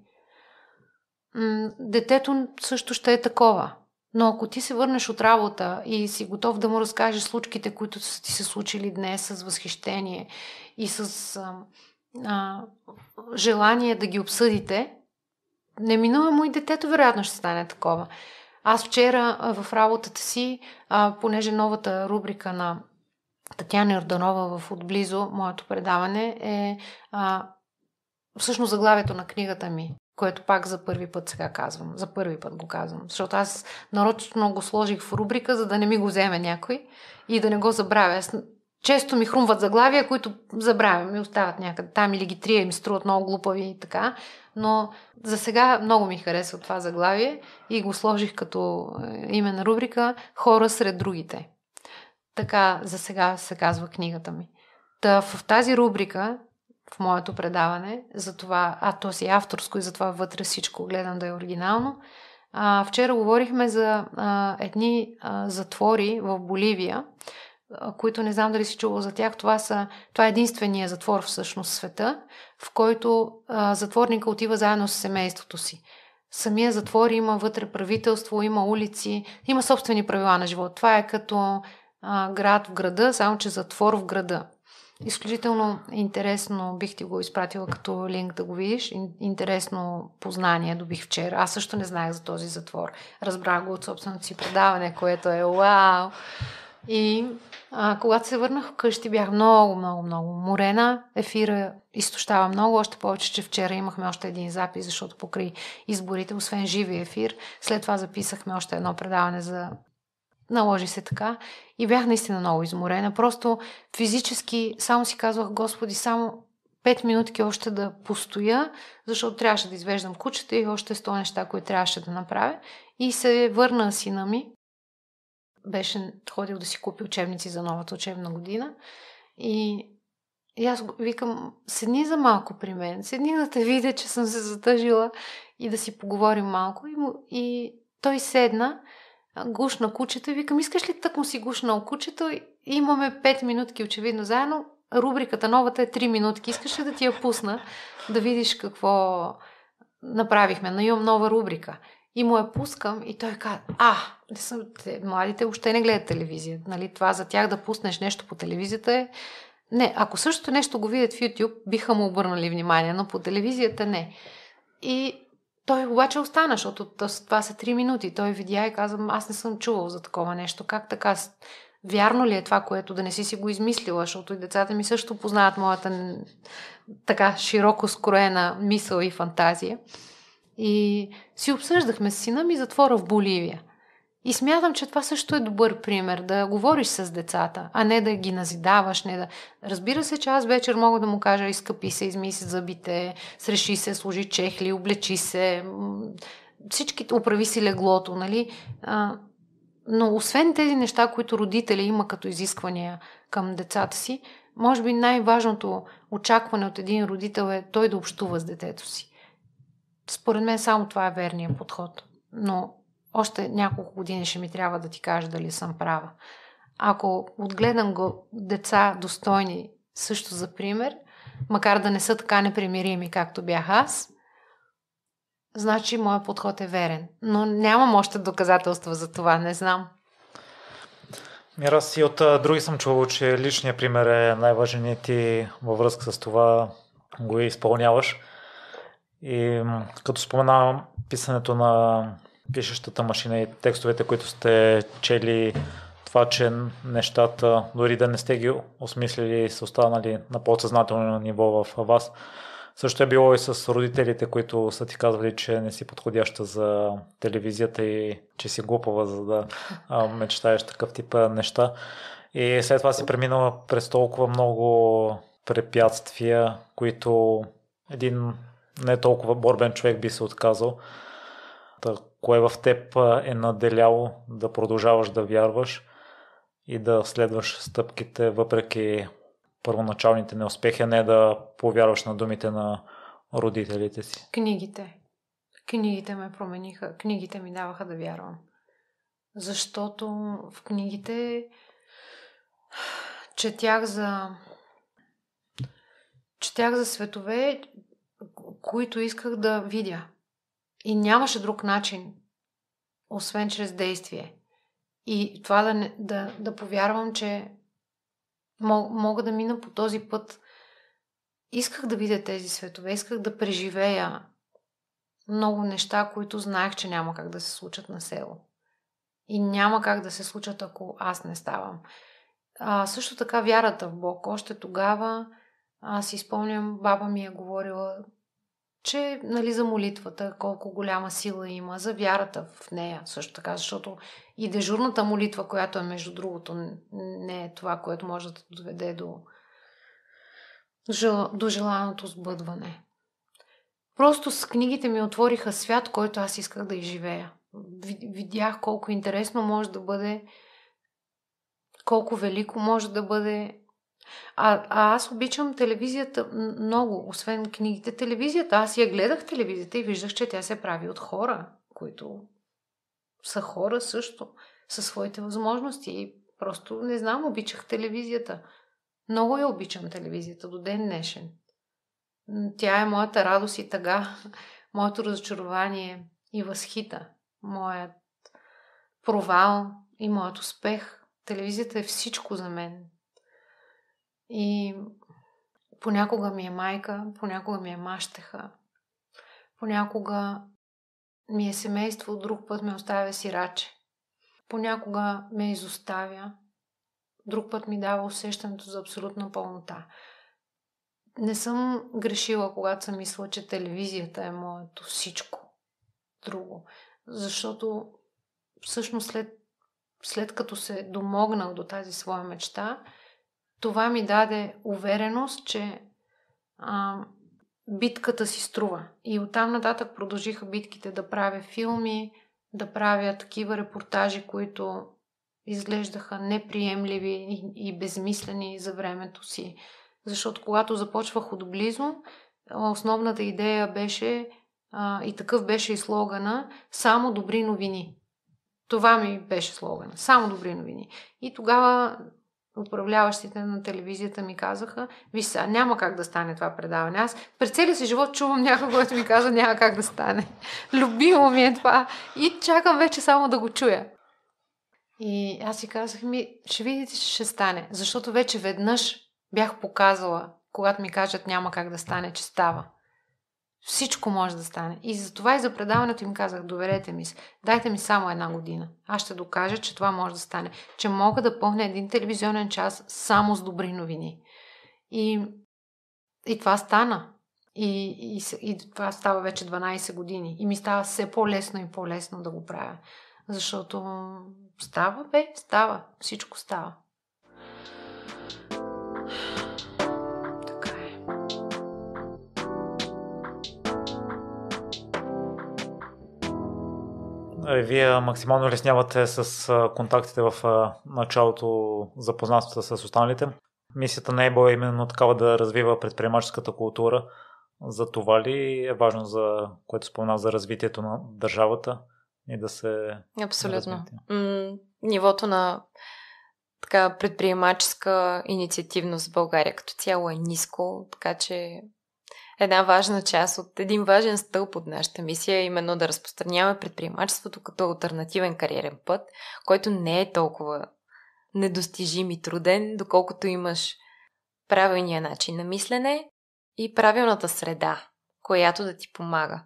[SPEAKER 4] Детето също ще е такова. Но ако ти се върнеш от работа и си готов да му разкажеш случките, които са ти се случили днес с възхищение и с а, а, желание да ги обсъдите, неминуемо и детето вероятно ще стане такова. Аз вчера в работата си, понеже новата рубрика на Татьяна Йорданова в Отблизо, моето предаване, е всъщност заглавието на книгата ми, което пак за първи път сега казвам. За първи път го казвам. Защото аз нарочно го сложих в рубрика, за да не ми го вземе някой и да не го забравя. Аз често ми хрумват заглавия, които забравям и остават някъде там или ги трия и ми струват много глупави и така но за сега много ми харесва това заглавие и го сложих като е, име на рубрика Хора сред другите. Така за сега се казва книгата ми. Та в тази рубрика, в моето предаване, за това, а то си авторско и затова вътре всичко гледам да е оригинално, а, вчера говорихме за а, едни а, затвори в Боливия, които не знам дали си чувал за тях. Това, са, това е единствения затвор всъщност в света, в който а, затворника отива заедно с семейството си. Самия затвор има вътре правителство, има улици, има собствени правила на живот. Това е като а, град в града, само че затвор в града. Изключително интересно бих ти го изпратила като линк да го видиш. Интересно познание добих вчера. Аз също не знаех за този затвор. Разбрах го от собственото си предаване, което е вау! И а, когато се върнах вкъщи, бях много, много, много морена. Ефира изтощава много, още повече, че вчера имахме още един запис, защото покри изборите, освен живи ефир. След това записахме още едно предаване за Наложи се така и бях наистина много изморена. Просто физически само си казвах, Господи, само 5 минутки още да постоя, защото трябваше да извеждам кучета и още 100 неща, които трябваше да направя. И се върна сина ми беше ходил да си купи учебници за новата учебна година. И, и аз викам, седни за малко при мен, седни да те видя, че съм се затъжила и да си поговорим малко. И, и той седна, гушна кучето и викам, искаш ли тък му си гушнал кучето? И имаме 5 минутки очевидно заедно. Рубриката новата е 3 минутки. Искаш ли да ти я пусна, да видиш какво направихме? имам нова рубрика. И му я пускам и той казва: а, не съм, те, младите още не гледат телевизия. Нали, това за тях да пуснеш нещо по телевизията е... Не, ако същото нещо го видят в YouTube, биха му обърнали внимание, но по телевизията не. И той обаче остана, защото това са 3 минути. Той видя и казва, аз не съм чувал за такова нещо. Как така? Вярно ли е това, което да не си си го измислила, защото и децата ми също познават моята така широко скроена мисъл и фантазия. И си обсъждахме с сина ми затвора в Боливия. И смятам, че това също е добър пример, да говориш с децата, а не да ги назидаваш, не да... Разбира се, че аз вечер мога да му кажа, изкъпи се, измисли зъбите, среши се, служи чехли, облечи се, всички управи си леглото, нали? но освен тези неща, които родители има като изисквания към децата си, може би най-важното очакване от един родител е той да общува с детето си. Според мен само това е верният подход. Но още няколко години ще ми трябва да ти кажа дали съм права. Ако отгледам го деца достойни също за пример, макар да не са така непримирими, както бях аз, значи моят подход е верен. Но нямам още доказателства за това, не знам.
[SPEAKER 2] Мира, си от други съм чувал, че личният пример е най-важен и ти във връзка с това го изпълняваш. И като споменавам писането на пишещата машина и текстовете, които сте чели, това, че нещата, дори да не сте ги осмислили, са останали на подсъзнателно ниво в вас. Също е било и с родителите, които са ти казвали, че не си подходяща за телевизията и че си глупава, за да мечтаеш такъв тип неща. И след това си преминала през толкова много препятствия, които един не толкова борбен човек би се отказал. Та, кое в теб е наделяло да продължаваш да вярваш и да следваш стъпките, въпреки първоначалните неуспехи, а не да повярваш на думите на родителите си?
[SPEAKER 4] Книгите. Книгите ме промениха. Книгите ми даваха да вярвам. Защото в книгите четях за четях за светове, които исках да видя. И нямаше друг начин, освен чрез действие. И това да, не, да, да повярвам, че мог, мога да мина по този път. Исках да видя тези светове, исках да преживея много неща, които знаех, че няма как да се случат на село. И няма как да се случат, ако аз не ставам. А, също така вярата в Бог. Още тогава аз изпълням, баба ми е говорила че нали, за молитвата колко голяма сила има, за вярата в нея също така, защото и дежурната молитва, която е между другото, не е това, което може да доведе до, до желаното сбъдване. Просто с книгите ми отвориха свят, който аз исках да изживея. Видях колко интересно може да бъде, колко велико може да бъде а, а аз обичам телевизията много, освен книгите, телевизията. Аз я гледах телевизията и виждах, че тя се прави от хора, които са хора също, със своите възможности. И просто, не знам, обичах телевизията. Много я обичам телевизията до ден днешен. Тя е моята радост и тъга, моето разочарование и възхита, моят провал и моят успех. Телевизията е всичко за мен. И понякога ми е майка, понякога ми е мащеха, понякога ми е семейство, друг път ме оставя сираче. Понякога ме изоставя, друг път ми дава усещането за абсолютна пълнота. Не съм грешила, когато съм мисла, че телевизията е моето всичко друго. Защото всъщност след, след като се домогнах до тази своя мечта, това ми даде увереност, че а, битката си струва. И оттам нататък продължиха битките да правя филми, да правя такива репортажи, които изглеждаха неприемливи и, и безмислени за времето си. Защото когато започвах отблизо, основната идея беше, а, и такъв беше и слогана, само добри новини. Това ми беше слогана. Само добри новини. И тогава управляващите на телевизията ми казаха, виж сега, няма как да стане това предаване. Аз през целия си живот чувам някой, който ми казва, няма как да стане. Любимо ми е това. И чакам вече само да го чуя. И аз си казах ми, ще видите, че ще стане. Защото вече веднъж бях показала, когато ми кажат няма как да стане, че става. Всичко може да стане. И за това и за предаването им казах, доверете ми се, дайте ми само една година. Аз ще докажа, че това може да стане. Че мога да пълня един телевизионен час само с добри новини. И, и това стана. И, и, и това става вече 12 години. И ми става все по-лесно и по-лесно да го правя. Защото става, бе, става. Всичко става.
[SPEAKER 2] Е, вие максимално леснявате с контактите в началото запознанствата с останалите. Мисията на е е именно такава да развива предприемаческата култура. За това ли е важно, за което спомена за развитието на държавата и да се. Абсолютно.
[SPEAKER 5] нивото на така предприемаческа инициативност в България като цяло е ниско, така че една важна част от един важен стълб от нашата мисия, е именно да разпространяваме предприемачеството като альтернативен кариерен път, който не е толкова недостижим и труден, доколкото имаш правилния начин на мислене и правилната среда, която да ти помага.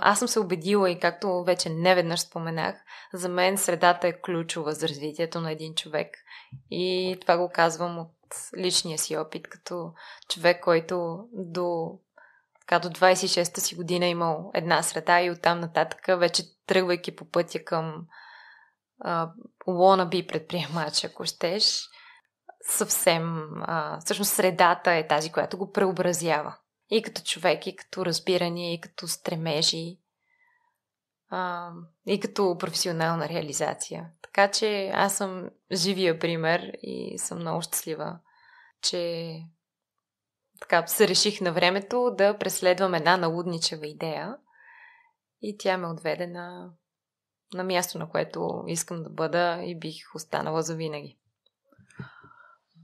[SPEAKER 5] Аз съм се убедила и както вече не веднъж споменах, за мен средата е ключова за развитието на един човек. И това го казвам от личния си опит, като човек, който до, така, до 26-та си година е имал една среда и оттам нататък, вече тръгвайки по пътя към лона би предприемач, ако щеш, съвсем, а, всъщност средата е тази, която го преобразява. И като човек, и като разбиране, и като стремежи, а, и като професионална реализация. Така че аз съм живия пример и съм много щастлива, че така се реших на времето да преследвам една налудничева идея и тя ме отведе на, на място, на което искам да бъда и бих останала за винаги.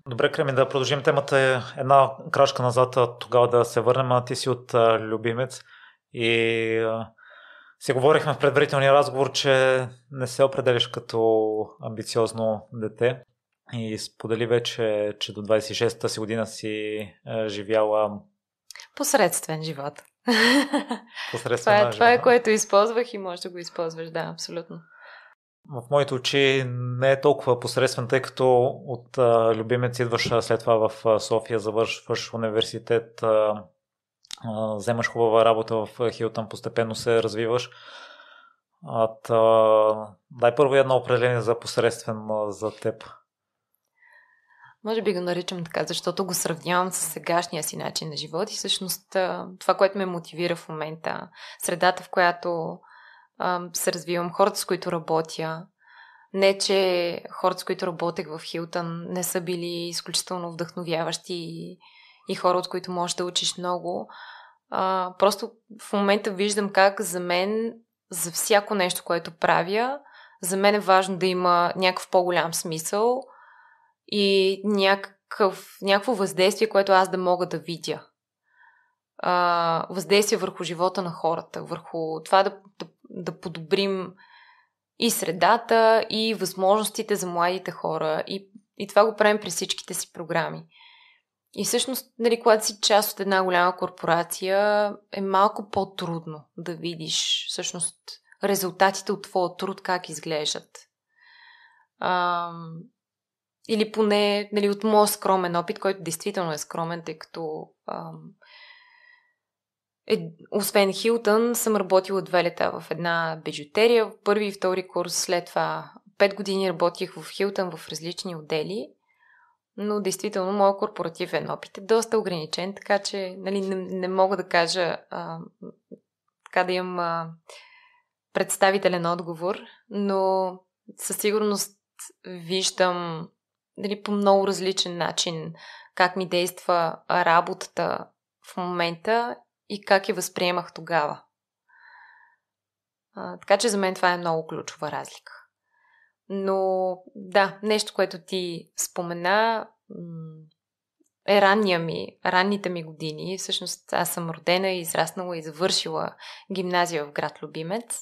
[SPEAKER 2] Добре, Креми, да продължим темата. Е една крачка назад, тогава да се върнем. Ти си от любимец и си говорихме в предварителния разговор, че не се определяш като амбициозно дете и сподели вече, че до 26-та си година си е, живяла
[SPEAKER 5] посредствен живот.
[SPEAKER 2] Посредствен това, е, живот. това е
[SPEAKER 5] което използвах и може да го използваш, да, абсолютно.
[SPEAKER 2] В моите очи не е толкова посредствен, тъй като от а, е, любимец идваш след това в е, София, завършваш университет а, вземаш хубава работа в Хилтън, постепенно се развиваш. А, дай първо едно определение за посредствен а, за теб.
[SPEAKER 5] Може би го наричам така, защото го сравнявам с сегашния си начин на живот и всъщност това, което ме мотивира в момента, средата, в която а, се развивам, хората, с които работя. Не, че хората, с които работех в Хилтън, не са били изключително вдъхновяващи и, и хора, от които можеш да учиш много, а, просто в момента виждам как за мен, за всяко нещо, което правя, за мен е важно да има някакъв по-голям смисъл и някакъв, някакво въздействие, което аз да мога да видя. А, въздействие върху живота на хората, върху това да, да, да подобрим и средата, и възможностите за младите хора. И, и това го правим при всичките си програми. И всъщност, нали, когато си част от една голяма корпорация, е малко по-трудно да видиш всъщност резултатите от твоя труд как изглеждат. А, или поне нали, от моят скромен опит, който действително е скромен, тъй като а, е, освен Хилтън съм работила две лета в една бижутерия, в първи и втори курс, след това пет години работих в Хилтън в различни отдели – но действително моят корпоративен опит е доста ограничен, така че нали, не, не мога да кажа а, така да имам а, представителен отговор, но със сигурност виждам нали, по много различен начин как ми действа работата в момента и как я възприемах тогава. А, така че за мен това е много ключова разлика. Но да, нещо, което ти спомена, е ранния ми, ранните ми години. Всъщност аз съм родена и израснала и завършила гимназия в град Любимец,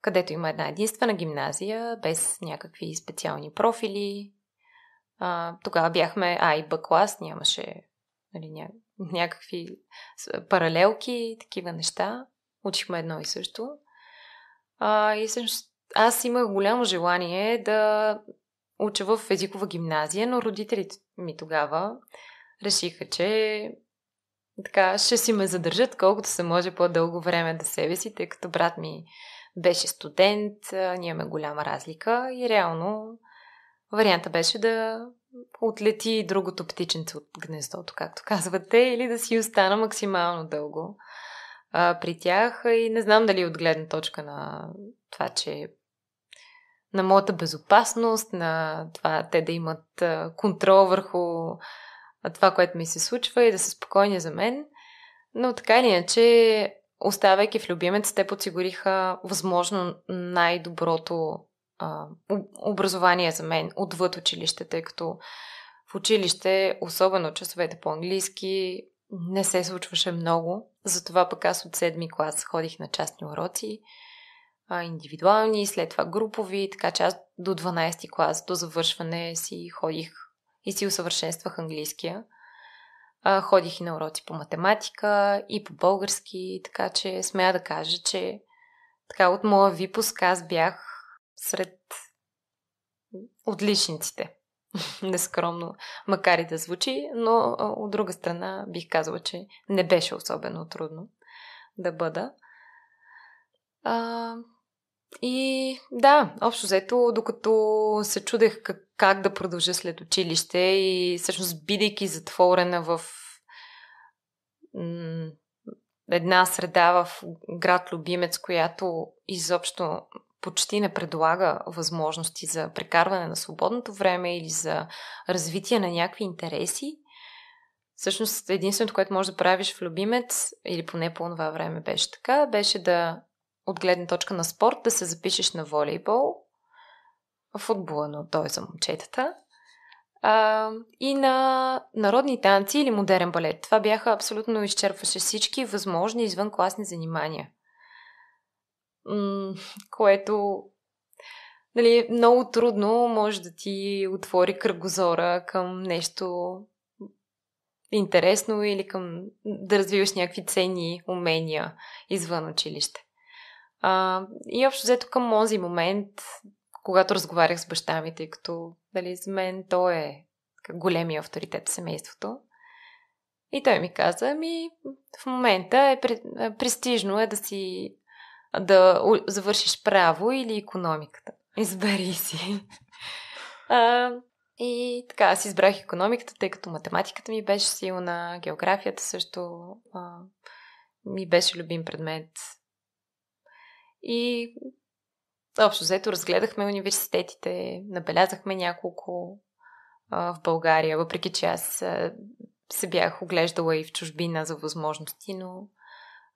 [SPEAKER 5] където има една единствена гимназия, без някакви специални профили. А, тогава бяхме А и Б клас, нямаше нали, ня, някакви паралелки, такива неща. Учихме едно и също. А, и всъщност аз имах голямо желание да уча в езикова гимназия, но родителите ми тогава решиха, че така ще си ме задържат колкото се може по-дълго време до себе си, тъй като брат ми беше студент, ние имаме голяма разлика и реално варианта беше да отлети другото птиченце от гнездото, както казвате, или да си остана максимално дълго а, при тях. И не знам дали от гледна точка на това, че на моята безопасност, на това те да имат контрол върху това, което ми се случва и да са спокойни за мен. Но така или иначе, оставайки в любимец, те подсигуриха възможно най-доброто а, образование за мен отвъд училище, тъй като в училище, особено часовете по-английски, не се случваше много. Затова пък аз от седми клас ходих на частни уроци индивидуални, след това групови, така че аз до 12 клас, до завършване си ходих и си усъвършенствах английския. ходих и на уроци по математика, и по български, така че смея да кажа, че така от моя випуск аз бях сред отличниците. Нескромно, макар и да звучи, но от друга страна бих казала, че не беше особено трудно да бъда. А, и да, общо взето, докато се чудех как, как да продължа след училище и всъщност бидейки затворена в м- една среда в град Любимец, която изобщо почти не предлага възможности за прекарване на свободното време или за развитие на някакви интереси. Всъщност единственото, което можеш да правиш в Любимец, или поне по това време беше така, беше да от гледна точка на спорт да се запишеш на волейбол, футбола, но той за момчетата, а, и на народни танци или модерен балет. Това бяха абсолютно изчерпваше всички възможни извънкласни занимания. М- което нали, много трудно може да ти отвори кръгозора към нещо интересно или към да развиваш някакви ценни умения извън училище. А, и общо взето към този момент, когато разговарях с баща ми, тъй като дали, за мен той е големия авторитет в семейството, и той ми каза, ми в момента е, е престижно е да си да завършиш право или економиката. Избери си. А, и така, аз избрах економиката, тъй като математиката ми беше силна, географията също а, ми беше любим предмет, и общо взето разгледахме университетите, набелязахме няколко а, в България, въпреки че аз а, се бях оглеждала и в чужбина за възможности, но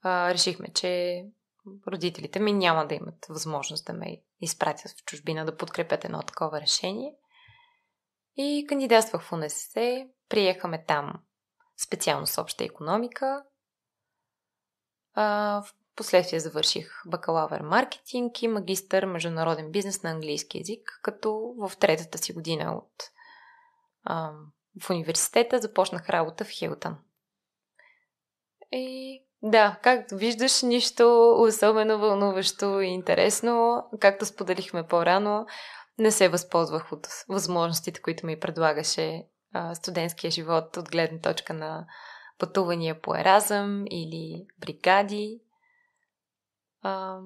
[SPEAKER 5] а, решихме, че родителите ми няма да имат възможност да ме изпратят в чужбина, да подкрепят едно такова решение. И кандидатствах в УНСС, приехаме там специално с обща економика. А, в Последствие завърших бакалавър маркетинг и магистър международен бизнес на английски язик, като в третата си година от а, в университета започнах работа в Хилтън. И да, както виждаш, нищо особено вълнуващо и интересно. Както споделихме по-рано, не се възползвах от възможностите, които ми предлагаше а, студентския живот от гледна точка на пътувания по еразъм или бригади а,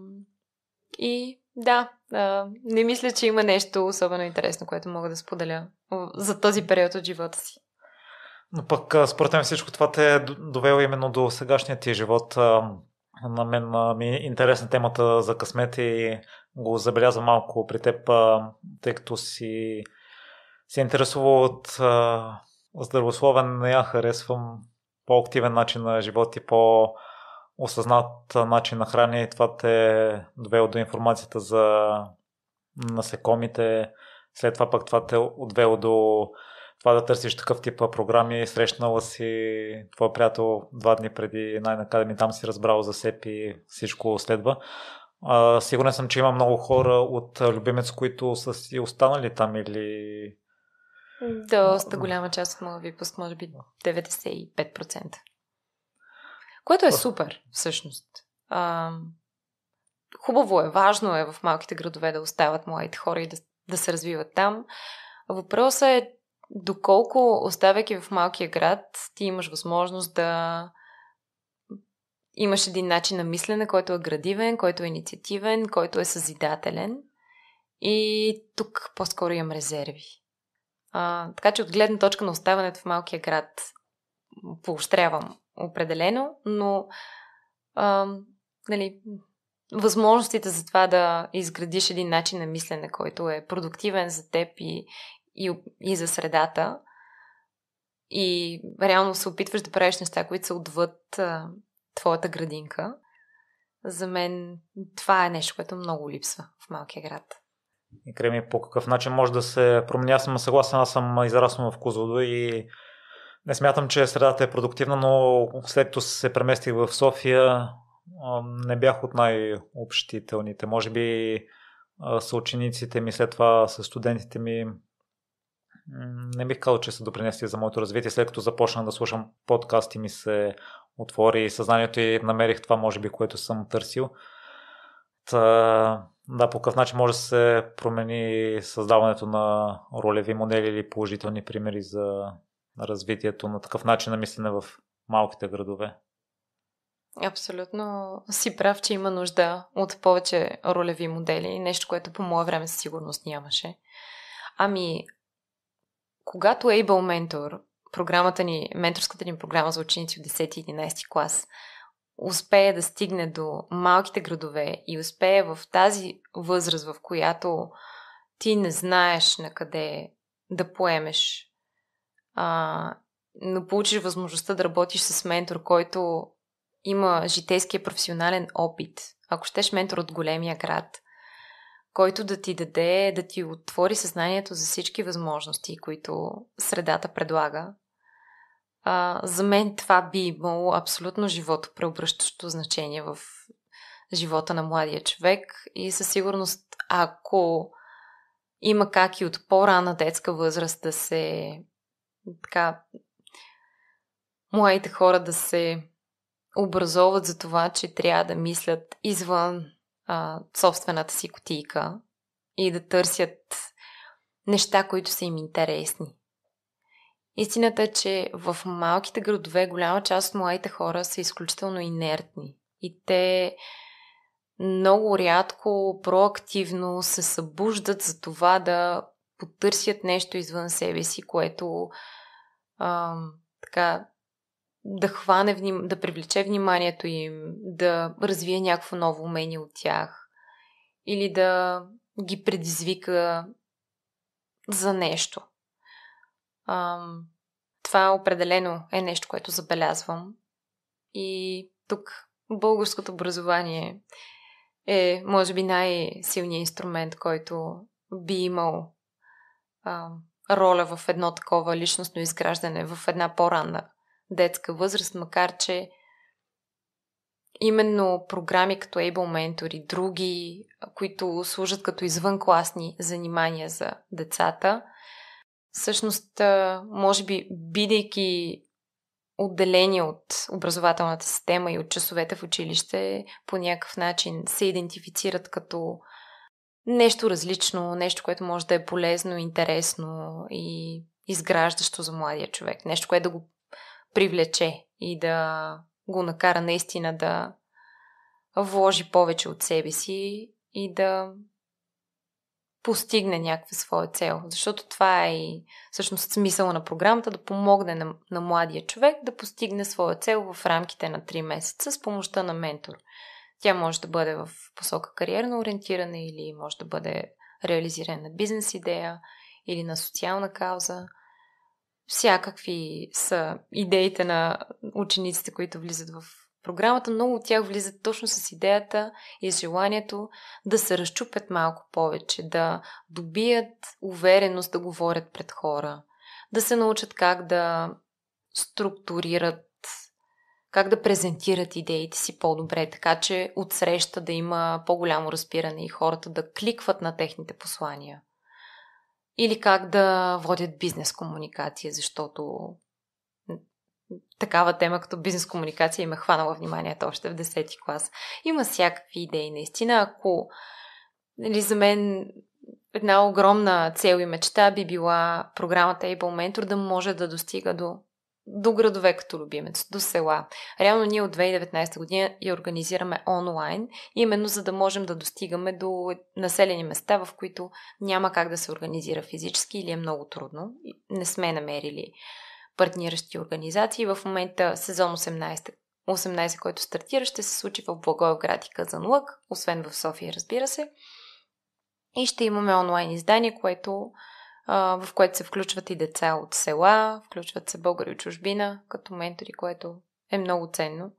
[SPEAKER 5] и да, а, не мисля, че има нещо особено интересно, което мога да споделя за този период от живота си.
[SPEAKER 2] Но пък, според мен, всичко това те е довело именно до сегашния ти живот. На мен ми е интересна темата за късмет и го забеляза малко при теб, тъй като си се интересува от здравословен, не я харесвам по-активен начин на живот и по- осъзнат начин на хранене и това те довело до информацията за насекомите. След това пък това те отвело до това да търсиш такъв тип програми. Срещнала си твой приятел два дни преди най-накъде ми там си разбрал за себе и всичко следва. А, сигурен съм, че има много хора от любимец, които са си останали там или...
[SPEAKER 5] Доста голяма част от моя випуск, може би 95%. Което е супер, всъщност. А, хубаво е, важно е в малките градове да остават младите хора и да, да се развиват там. Въпросът е доколко, оставяйки в малкия град, ти имаш възможност да имаш един начин на мислене, който е градивен, който е инициативен, който е съзидателен. И тук по-скоро имам резерви. А, така че от гледна точка на оставането в малкия град поощрявам определено, но а, нали, възможностите за това да изградиш един начин на мислене, който е продуктивен за теб и, и, и за средата, и реално се опитваш да правиш неща, които са отвъд а, твоята градинка, за мен това е нещо, което много липсва в малкия град.
[SPEAKER 2] И креми, по какъв начин може да се променя? Аз съм съгласен, аз съм израснал в Козлодо и не смятам, че средата е продуктивна, но след като се преместих в София, не бях от най-общителните. Може би съучениците ми, след това са студентите ми, не бих казал, че са допринесли за моето развитие. След като започнах да слушам подкасти, ми се отвори съзнанието и намерих това, може би, което съм търсил. Та, да, по какъв начин може да се промени създаването на ролеви модели или положителни примери за на развитието на такъв начин на мислене в малките градове.
[SPEAKER 5] Абсолютно си прав, че има нужда от повече ролеви модели, нещо, което по мое време със сигурност нямаше. Ами, когато Able Mentor, програмата ни, менторската ни програма за ученици от 10-11 клас, успее да стигне до малките градове и успее в тази възраст, в която ти не знаеш на къде да поемеш а, но получиш възможността да работиш с ментор, който има житейския професионален опит, ако щеш ментор от големия град, който да ти даде, да ти отвори съзнанието за всички възможности, които средата предлага. А, за мен това би имало абсолютно живото преобръщащо значение в живота на младия човек и със сигурност, ако има как и от по-рана детска възраст да се така младите хора да се образоват за това, че трябва да мислят извън а, собствената си котийка и да търсят неща, които са им интересни. Истината е, че в малките градове голяма част от младите хора са изключително инертни и те много рядко проактивно се събуждат за това да потърсят нещо извън себе си, което а, така да хване, вним... да привлече вниманието им, да развие някакво ново умение от тях или да ги предизвика за нещо. А, това определено е нещо, което забелязвам. И тук българското образование е, може би, най-силният инструмент, който би имал а, роля в едно такова личностно изграждане в една по-ранна детска възраст, макар че именно програми като Able Mentor и други, които служат като извънкласни занимания за децата, всъщност, може би, бидейки отделени от образователната система и от часовете в училище, по някакъв начин се идентифицират като нещо различно, нещо, което може да е полезно, интересно и изграждащо за младия човек. Нещо, което да го привлече и да го накара наистина да вложи повече от себе си и да постигне някаква своя цел. Защото това е и всъщност смисъла на програмата да помогне на, на младия човек да постигне своя цел в рамките на 3 месеца с помощта на ментор. Тя може да бъде в посока кариерно ориентиране или може да бъде реализиране на бизнес идея или на социална кауза. Всякакви са идеите на учениците, които влизат в програмата. Много от тях влизат точно с идеята и желанието да се разчупят малко повече, да добият увереност да говорят пред хора, да се научат как да структурират как да презентират идеите си по-добре, така че отсреща да има по-голямо разбиране и хората да кликват на техните послания. Или как да водят бизнес комуникация, защото такава тема като бизнес комуникация им е хванала вниманието още в 10-ти клас. Има всякакви идеи, наистина. Ако нали, за мен една огромна цел и мечта би била програмата Able Mentor да може да достига до до градове като любимец, до села. Реално ние от 2019 година я организираме онлайн, именно за да можем да достигаме до населени места, в които няма как да се организира физически или е много трудно. Не сме намерили партниращи организации. В момента сезон 18, 18 който стартира, ще се случи в Благоевград и Казанлък, освен в София, разбира се. И ще имаме онлайн издание, което в което се включват и деца от села, включват се българи от чужбина като ментори, което е много ценно.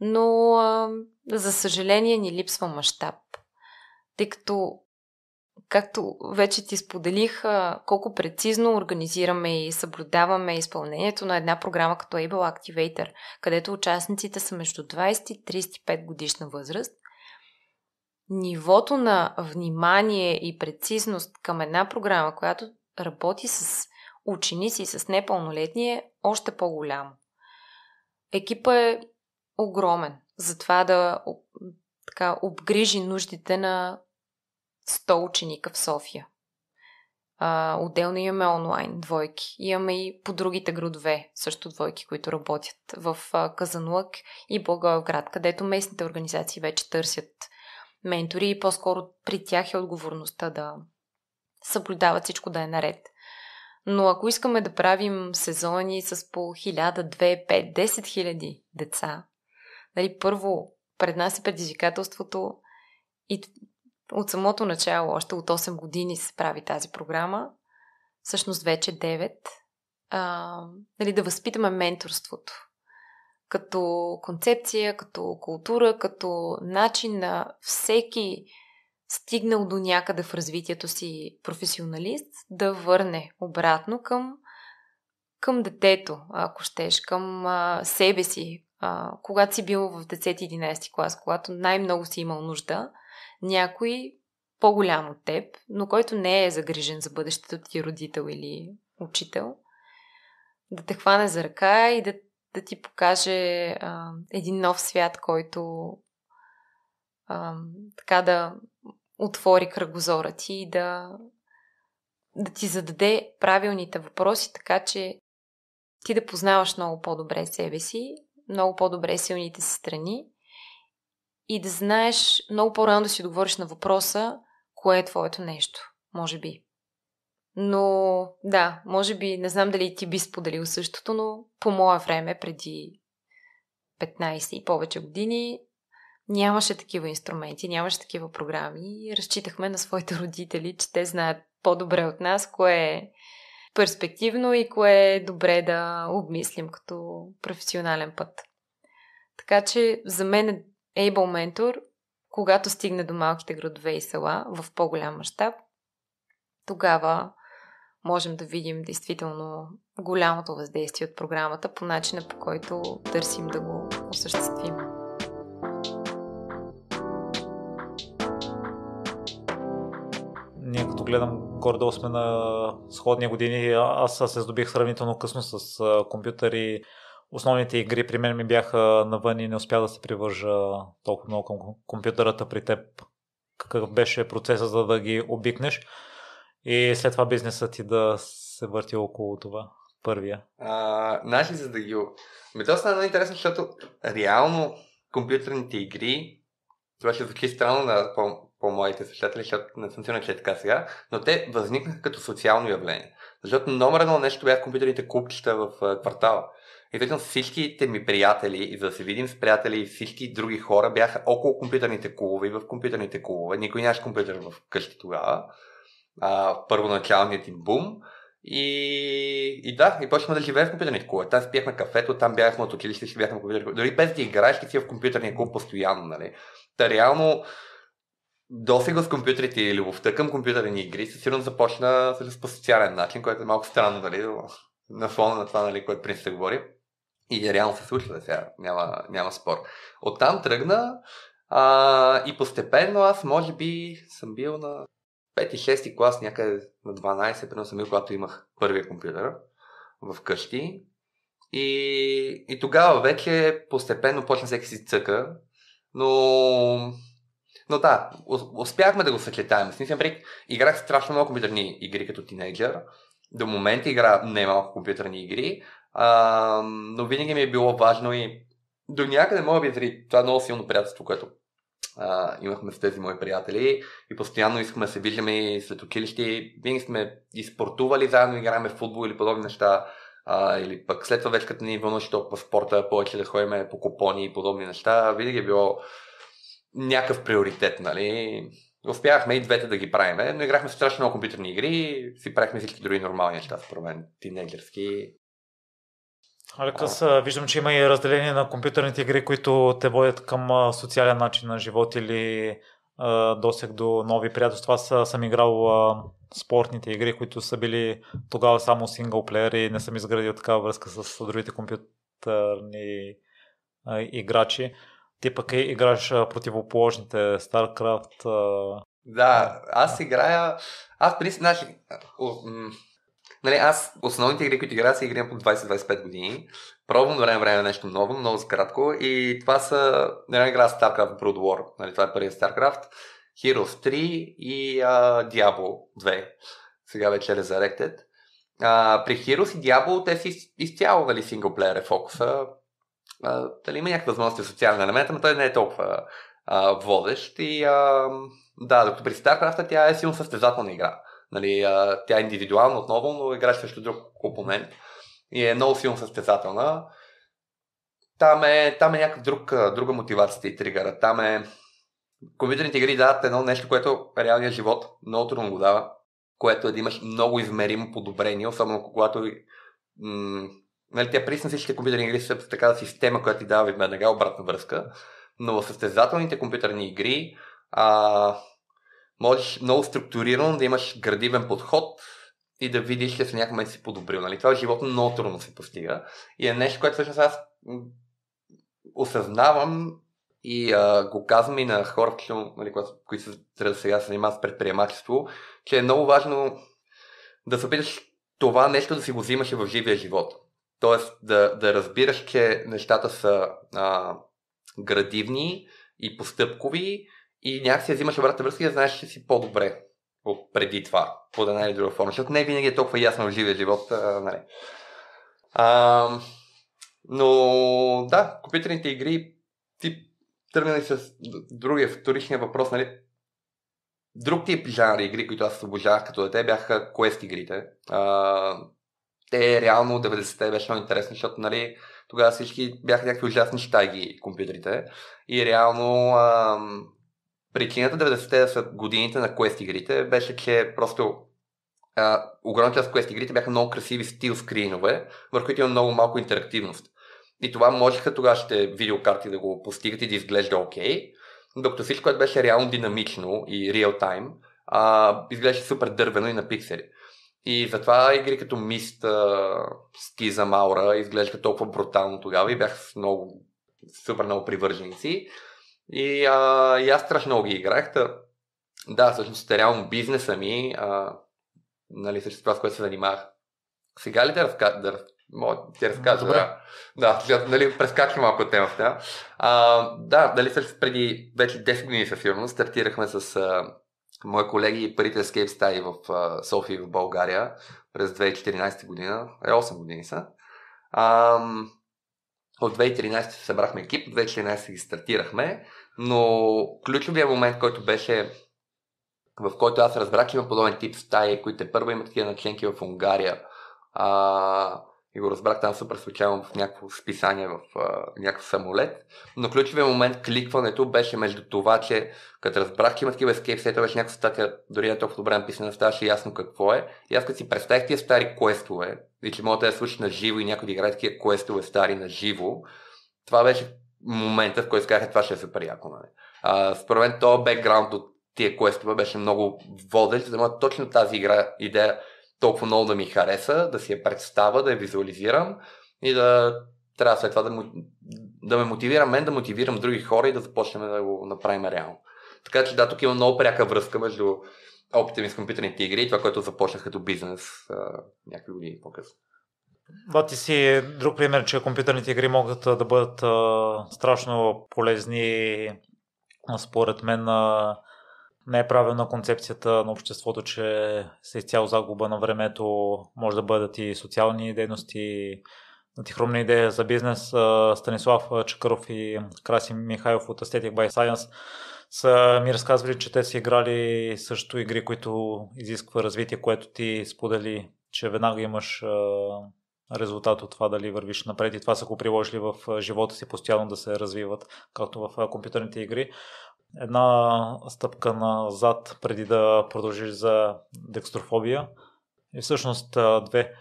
[SPEAKER 5] Но, за съжаление, ни липсва мащаб. Тъй като, както вече ти споделих, колко прецизно организираме и съблюдаваме изпълнението на една програма като Able Activator, където участниците са между 20 и 35 годишна възраст, нивото на внимание и прецизност към една програма, която работи с ученици и с непълнолетни е още по-голямо. Екипа е огромен за това да така, обгрижи нуждите на 100 ученика в София. А, отделно имаме онлайн двойки. Имаме и по другите градове също двойки, които работят в а, Казанлък и Благоевград, където местните организации вече търсят ментори и по-скоро при тях е отговорността да съблюдават всичко да е наред. Но ако искаме да правим сезони с по 1000, 2, 5, 10 хиляди деца, нали, първо пред нас е предизвикателството и от самото начало, още от 8 години се прави тази програма, всъщност вече 9, а, нали, да възпитаме менторството като концепция, като култура, като начин на всеки стигнал до някъде в развитието си професионалист, да върне обратно към, към детето, ако щеш, към а, себе си. А, когато си бил в 10-11 клас, когато най-много си имал нужда, някой по-голям от теб, но който не е загрижен за бъдещето ти родител или учител, да те хване за ръка и да да ти покаже а, един нов свят, който а, така да отвори кръгозора ти и да, да ти зададе правилните въпроси, така че ти да познаваш много по-добре себе си, много по-добре силните си страни и да знаеш много по-рано да си договориш на въпроса, кое е твоето нещо, може би. Но да, може би, не знам дали ти би споделил същото, но по мое време, преди 15 и повече години, нямаше такива инструменти, нямаше такива програми и разчитахме на своите родители, че те знаят по-добре от нас кое е перспективно и кое е добре да обмислим като професионален път. Така че за мен е Able Mentor, когато стигне до малките градове и села в по-голям мащаб, тогава можем да видим действително голямото въздействие от програмата по начина по който търсим да го осъществим.
[SPEAKER 2] Ние като гледам горе-долу сме на сходни години, аз се здобих сравнително късно с компютъри. Основните игри при мен ми бяха навън и не успя да се привържа толкова много към компютърата при теб. Какъв беше процеса за да ги обикнеш? И след това бизнесът ти да се върти около това. Първия.
[SPEAKER 6] А, значи, за да ги... Ме то стана интересно, защото реално компютърните игри, това ще звучи странно на по- по-моите слушатели, защото не съм сигурен, че е така сега, но те възникнаха като социално явление. Защото номер едно нещо бяха компютърните купчета в квартала. И всъщност всичките ми приятели, и за да се видим с приятели и всички други хора, бяха около компютърните клубове и в компютърните клубове. Никой нямаше компютър в къщи тогава а, първоначалният им бум. И, и да, и почнахме да живеем в компютърния клуб. Там пиехме кафето, там бяхме от училище, си бяхме в компютърния клуб. Дори без да играеш, си в компютърния клуб постоянно, нали? Та реално, досега с компютрите и любовта към компютърни игри със сигурно започна с по социален начин, което е малко странно, нали, на фона на това, нали, което принцип се говори. И реално се случва да сега, няма, няма спор. Оттам тръгна а, и постепенно аз може би съм бил на 5-6 клас, някъде на 12, преди съм когато имах първия компютър в къщи. И, и тогава вече постепенно почна всеки си цъка, но но да, успяхме да го съчетаем. Смисъл, играх страшно много компютърни игри като тинейджър. До момента игра не малко компютърни игри, а, но винаги ми е било важно и до някъде мога би заради това е много силно приятелство, което а, имахме с тези мои приятели и постоянно искаме да се виждаме и след училище. Винаги сме и спортували заедно, играеме в футбол или подобни неща. А, или пък след това вече като ни вълнуваше толкова спорта, повече да ходим по купони и подобни неща, винаги е било някакъв приоритет, нали? Успяхме и двете да ги правиме, но играхме страшно много компютърни игри, си правихме всички други нормални неща, според мен, тинейджерски.
[SPEAKER 2] Алек, аз виждам, че има и разделение на компютърните игри, които те водят към социален начин на живот или досег до нови приятелства. Аз съм играл спортните игри, които са били тогава само синглплеер и не съм изградил такава връзка с другите компютърни играчи. Ти пък играш противоположните StarCraft. Да,
[SPEAKER 6] аз играя...
[SPEAKER 2] Аз при значи,
[SPEAKER 6] Нали, аз основните игри, които игра, са игри по 20-25 години. Пробвам време време нещо ново, много кратко. И това са... Нали, една игра StarCraft Brood War. Нали, това е първият StarCraft. Heroes 3 и а, Diablo 2. Сега вече е Resurrected. А, при Heroes и Diablo те си изцяло нали, синглплеер е фокуса. Тали дали има възможност възможности социален елемент, но той не е толкова водещ. И, а, да, докато при StarCraft тя е силно състезателна игра. Нали, а, тя е индивидуална отново, но играе срещу друг компонент. и е много силно състезателна. Там е, там е някакъв друг, друга мотивация и тригъра. Там е... Компютърните игри дават едно нещо, което реалният живот много трудно го дава, което е да имаш много измеримо подобрение, особено когато м- нали, тя присна всичките компютърни игри са такава система, която ти дава веднага обратна връзка, но в състезателните компютърни игри а, можеш много структурирано да имаш градивен подход и да видиш, че в някакъв момент си подобрил. Нали? Това животно много трудно се постига. И е нещо, което всъщност аз осъзнавам и а, го казвам и на хора, нали, които се, трябва да сега се занимават с предприемачество, че е много важно да се опиташ това нещо да си го взимаш в живия живот. Тоест да, да разбираш, че нещата са а, градивни и постъпкови и някакси взимаш обратна връзка и да знаеш, че си по-добре от преди това, по една или друга форма, защото не винаги е толкова ясно в живия живот. А, нали. а, но да, компютърните игри, ти тръгнали с другия вторичния въпрос, нали? Друг тип жанри игри, които аз обожавах като дете, бяха квест игрите. А, те реално 90-те беше много интересно, защото нали, тогава всички бяха някакви ужасни щайги компютрите. И реално Причината 90-те са годините на квест игрите беше, че просто а, огромна част от квест игрите бяха много красиви стил скринове, върху които има много малко интерактивност. И това можеха тогашните видеокарти да го постигат и да изглежда окей, okay, докато всичко, което беше реално динамично и реал тайм, изглеждаше супер дървено и на пиксели. И затова игри като Мист, Ски за Маура изглеждаха толкова брутално тогава и бях с много, супер много привърженици. И, а, и аз страшно много ги играх. Та... Да, всъщност те реално бизнеса ми, а, нали, също това, с което се занимавах. Сега ли да, разказвам? да Мога ти Добре. Да, да нали, прескачвам малко темата. А, да, дали също преди вече 10 години със сигурност стартирахме с а, мои колеги и парите Escape Style в а, София в България през 2014 година. Е, 8 години са. А, от 2013 събрахме екип, от 2014 ги стартирахме. Но ключовия момент, който беше в който аз разбрах, че има подобен тип стаи, които първо имат такива начинки в Унгария. А, и го разбрах там супер случайно в някакво списание в а, някакъв самолет. Но ключовия момент кликването беше между това, че като разбрах, че има такива escape сета, беше някаква статия, дори не е толкова добре написана, ставаше ясно какво е. И аз като си представих тия стари квестове, и че мога да я слушаш на живо и някой да играе такива квестове стари на живо, това беше момента, в който си казах, това ще е супер яко. Нали. А, според мен то бекграунд от тия квестове беше много водещ, за да може точно тази игра, идея толкова много да ми хареса, да си я представя, да я визуализирам и да трябва след това да, му, да ме мотивирам мен, да мотивирам други хора и да започнем да го направим реално. Така че да, тук има много пряка връзка между опита ми с компютърните игри и това, което започнах като бизнес а, някакви години по-късно.
[SPEAKER 2] Да, ти си друг пример, че компютърните игри могат да бъдат а, страшно полезни. Според мен а, не е правилна концепцията на обществото, че с изцяло загуба на времето може да бъдат и социални дейности, на ти хрумна идея за бизнес. Станислав Чакаров и Краси Михайлов от Aesthetic by Science са ми разказвали, че те са играли също игри, които изисква развитие, което ти сподели, че веднага имаш резултат от това дали вървиш напред и това са го приложили в живота си постоянно да се развиват, както в компютърните игри. Една стъпка назад преди да продължиш за декстрофобия и всъщност две.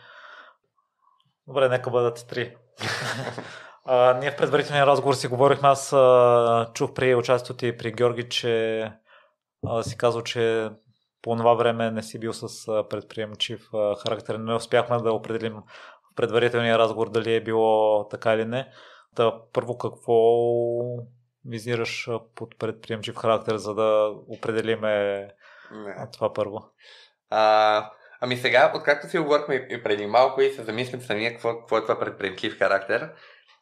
[SPEAKER 2] Добре, нека бъдат три. а, ние в предварителния разговор си говорихме, аз а, чух при участието ти при Георги, че а, си казал, че по това време не си бил с предприемчив характер. Не успяхме да определим предварителния разговор, дали е било така или не. Та първо какво визираш под предприемчив характер, за да определиме не. това първо? А, ами сега, откакто си говорихме и преди малко и се замислим
[SPEAKER 6] самия какво, какво е това предприемчив характер,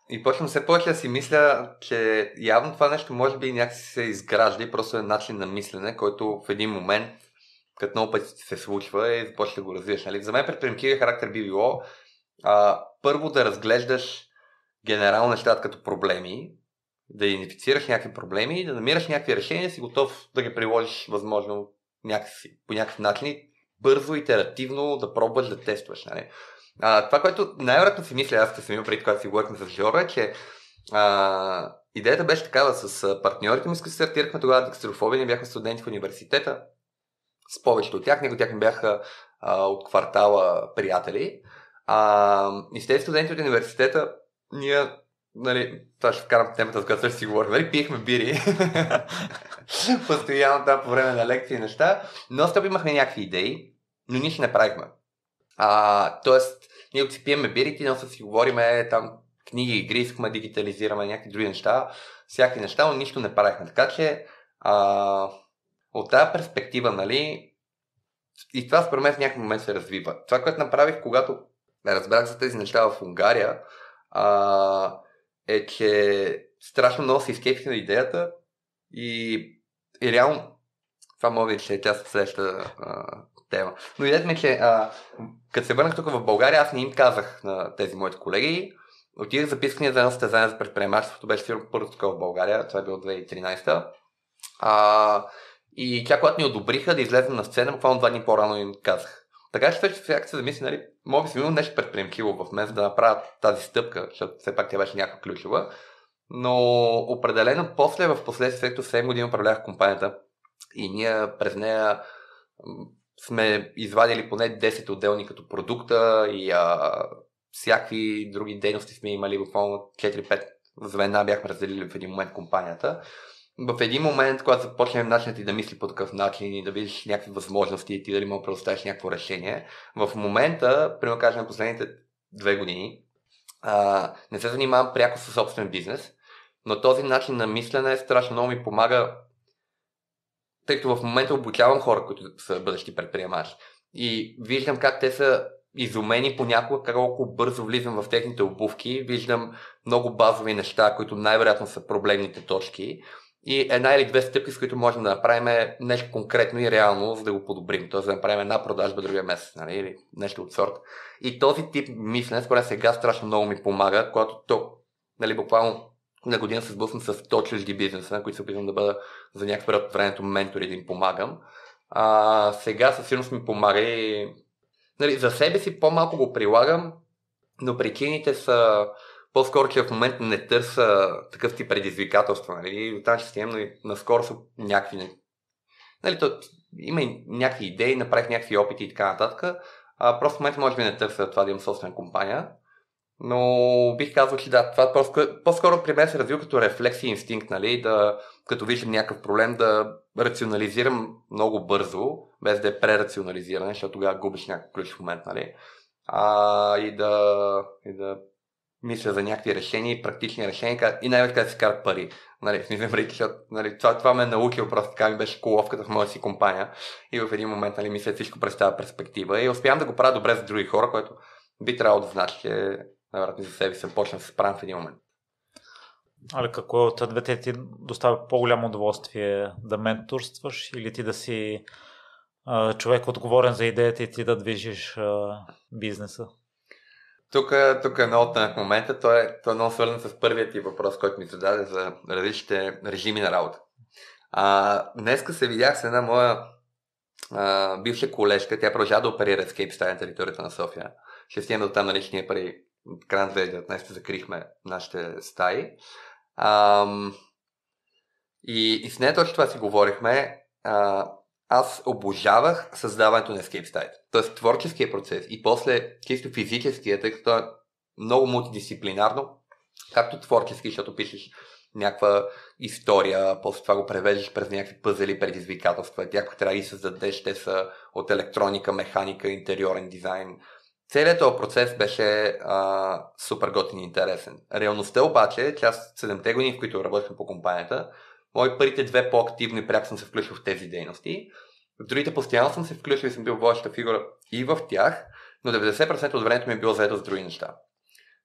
[SPEAKER 6] и почвам все повече да си мисля, че явно това нещо може би някакси се изгражда и просто е начин на мислене, който в един момент, като много пъти се случва и започва да го развиеш. Нали? За мен предприемчивия характер би било а, първо да разглеждаш генерално нещата като проблеми, да идентифицираш някакви проблеми, да намираш някакви решения, си готов да ги приложиш възможно някакси, по някакъв начин, бързо, итеративно да пробваш да тестваш. Нали? А, това, което най-вероятно си мисля, аз съм имал преди, когато си говорихме с Жоро, е, че а, идеята беше такава с партньорите ми, с които стартирахме тогава декстерофобия, ние бяхме студенти в университета, с повечето от тях, някои от тях ми бяха а, от квартала приятели. А, и с тези студенти от университета, ние, нали, това ще вкарам темата, за която ще си говорим, нали, пиехме бири, постоянно там по време на лекции и неща, но стоп имахме някакви идеи, но ние ще направихме. А, тоест, ние си пиеме бирите, но си говориме там книги, игри, искаме дигитализираме някакви други неща, всякакви неща, но нищо не правихме. Така че, а, от тази перспектива, нали, и това според мен в някакъв момент се развива. Това, което направих, когато не разбрах за тези неща в Унгария, а, е, че страшно много се изкепих на идеята и, и реално това мога би, че е част от следващата тема. Но идете ми, е, че а, като се върнах тук в България, аз не им казах на тези моите колеги. Отидах запискания за едно състезание за предприемачеството, беше сигурно първо така в България, това е било 2013. А, и тя, когато ни одобриха да излезем на сцена, буквално два дни по-рано им казах. Така че също сега се замисли, нали, може би си имал нещо предприемчиво в мен, за да направя тази стъпка, защото все пак тя беше някаква ключова. Но определено после, в последствие, като 7 години управлявах компанията и ние през нея сме извадили поне 10 отделни като продукта и а, всякакви други дейности сме имали, буквално 4-5 звена бяхме разделили в един момент компанията в един момент, когато започне начинът ти да мисли по такъв начин и да видиш някакви възможности и ти дали мога да предоставиш някакво решение, в момента, примерно кажем на последните две години, а, не се занимавам пряко със собствен бизнес, но този начин на мислене страшно много ми помага, тъй като в момента обучавам хора, които са бъдещи предприемачи. И виждам как те са изумени понякога колко бързо влизам в техните обувки, виждам много базови неща, които най-вероятно са проблемните точки и една или две стъпки, с които можем да направим нещо конкретно и реално, за да го подобрим. Тоест да направим една продажба другия месец, нали? или нещо от сорта. И този тип мислене, според сега страшно много ми помага, когато то, нали, буквално на година се сблъсна с точлижди чужди бизнеса, на които се опитвам да бъда за някакъв период от времето ментор и да им помагам. А, сега със сигурност ми помага и нали, за себе си по-малко го прилагам, но причините са по-скоро, че в момента не търса такъв тип предизвикателства. Нали? И ще стигнем, но и наскоро са някакви... Нали, то, има и някакви идеи, направих някакви опити и така нататък. А, просто в момента може би не търся това да имам собствена компания. Но бих казал, че да, това е по-скоро, по-скоро при мен се развил като рефлекс и инстинкт, нали, да, като виждам някакъв проблем, да рационализирам много бързо, без да е прерационализиране, защото тогава губиш някакъв ключ в момент, нали, а, и, да, и да мисля за някакви решения, практични решения и най-вече да си карат пари. Нали, в Мизембрик, защото нали, това, това ме е научил просто така ми беше коловката в моя си компания и в един момент нали, мисля всичко тази перспектива и успявам да го правя добре за други хора, което би трябвало да значи, че вероятно за себе се почна да се справям в един момент.
[SPEAKER 2] Али, какво е от двете ти доставя по-голямо удоволствие да менторстваш или ти да си а, човек отговорен за идеята и ти да движиш а, бизнеса? Тук,
[SPEAKER 6] тук е много тънък момента. Той е, той е много свързан с първият ти въпрос, който ми зададе за различните режими на работа. А, днеска се видях с една моя а, бивша колежка. Тя продължава да оперира скейп стая на територията на София. Ще стигна до там наличния пари. кран на 2019 закрихме нашите стаи. А, и, и с нея точно това си говорихме. А, аз обожавах създаването на Escape Style. Тоест творческия процес и после чисто физическия, тъй като е много мултидисциплинарно, както творчески, защото пишеш някаква история, после това го превеждаш през някакви пъзели, предизвикателства, някои трябва да ги създадеш, те са от електроника, механика, интериорен дизайн. Целият този процес беше а, супер готин и интересен. Реалността обаче, е, че аз 7-те години, в които работихме по компанията, Мои първите две по-активни пряк съм се включил в тези дейности. В другите постоянно съм се включил и съм бил водеща фигура и в тях, но 90% от времето ми е било заедно с други неща.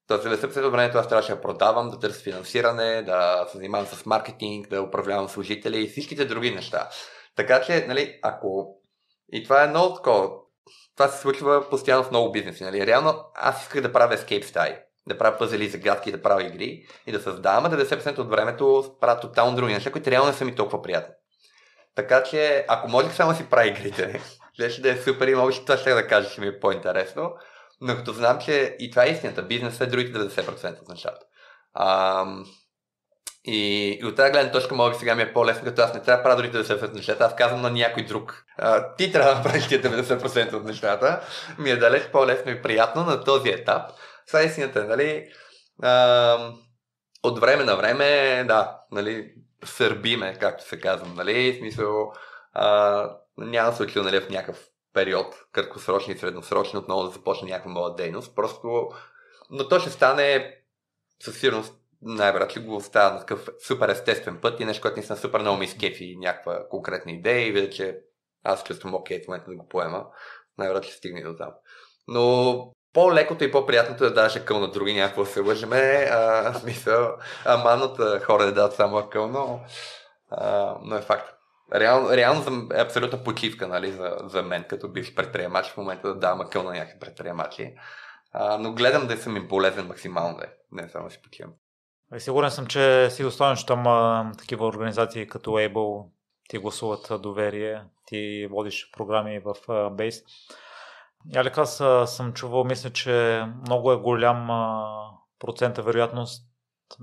[SPEAKER 6] Тоест 90% от времето аз трябваше да продавам, да търся финансиране, да се занимавам с маркетинг, да управлявам служители и всичките други неща. Така че, нали, ако... И това е много такова. Това се случва постоянно в много бизнеси. Нали? Реално аз исках да правя escape style да правя пъзели и загадки, да правя игри и да създавам, а 90% от времето правя тотално други неща, които реално не са ми толкова приятни. Така че, ако можех само си правя игрите, ще да е супер и може това ще да кажа, че ми е по-интересно, но като знам, че и това е истината, бизнесът е другите 90% от нещата. Ам... И, и от тази гледна точка, може би сега ми е по-лесно, като аз не трябва да правя дори 90% от нещата, аз казвам на някой друг. А, ти трябва да правиш 90% от нещата. Ми е далеч по-лесно и приятно на този етап е истината нали, а, от време на време, да, нали, сърбиме, както се казвам, нали, в смисъл, а, няма да се отида, нали, в някакъв период, краткосрочен и средносрочен, отново да започне някаква нова дейност, просто, но то ще стане със сигурност най-вероятно го става на такъв супер естествен път и нещо, което съм супер много ми и някаква конкретна идея и видя, че аз чувствам окей в момента да го поема. Най-вероятно ще стигне до там. Но по-лекото и по-приятното е да даже къл на други, някакво се лъжеме. А, смисъл, аман хора не дадат само къл, но, а, но е факт. Реално, реално е абсолютна почивка нали, за, за мен, като бив предприемач, в момента да давам къл на някакви предприемачи. А, но гледам да съм им полезен максимално, да. не само си почивам.
[SPEAKER 2] Е, сигурен съм, че си достоен, че там такива организации като Able ти гласуват доверие, ти водиш програми в Base. Ялик, аз съм чувал, мисля, че много е голям процента вероятност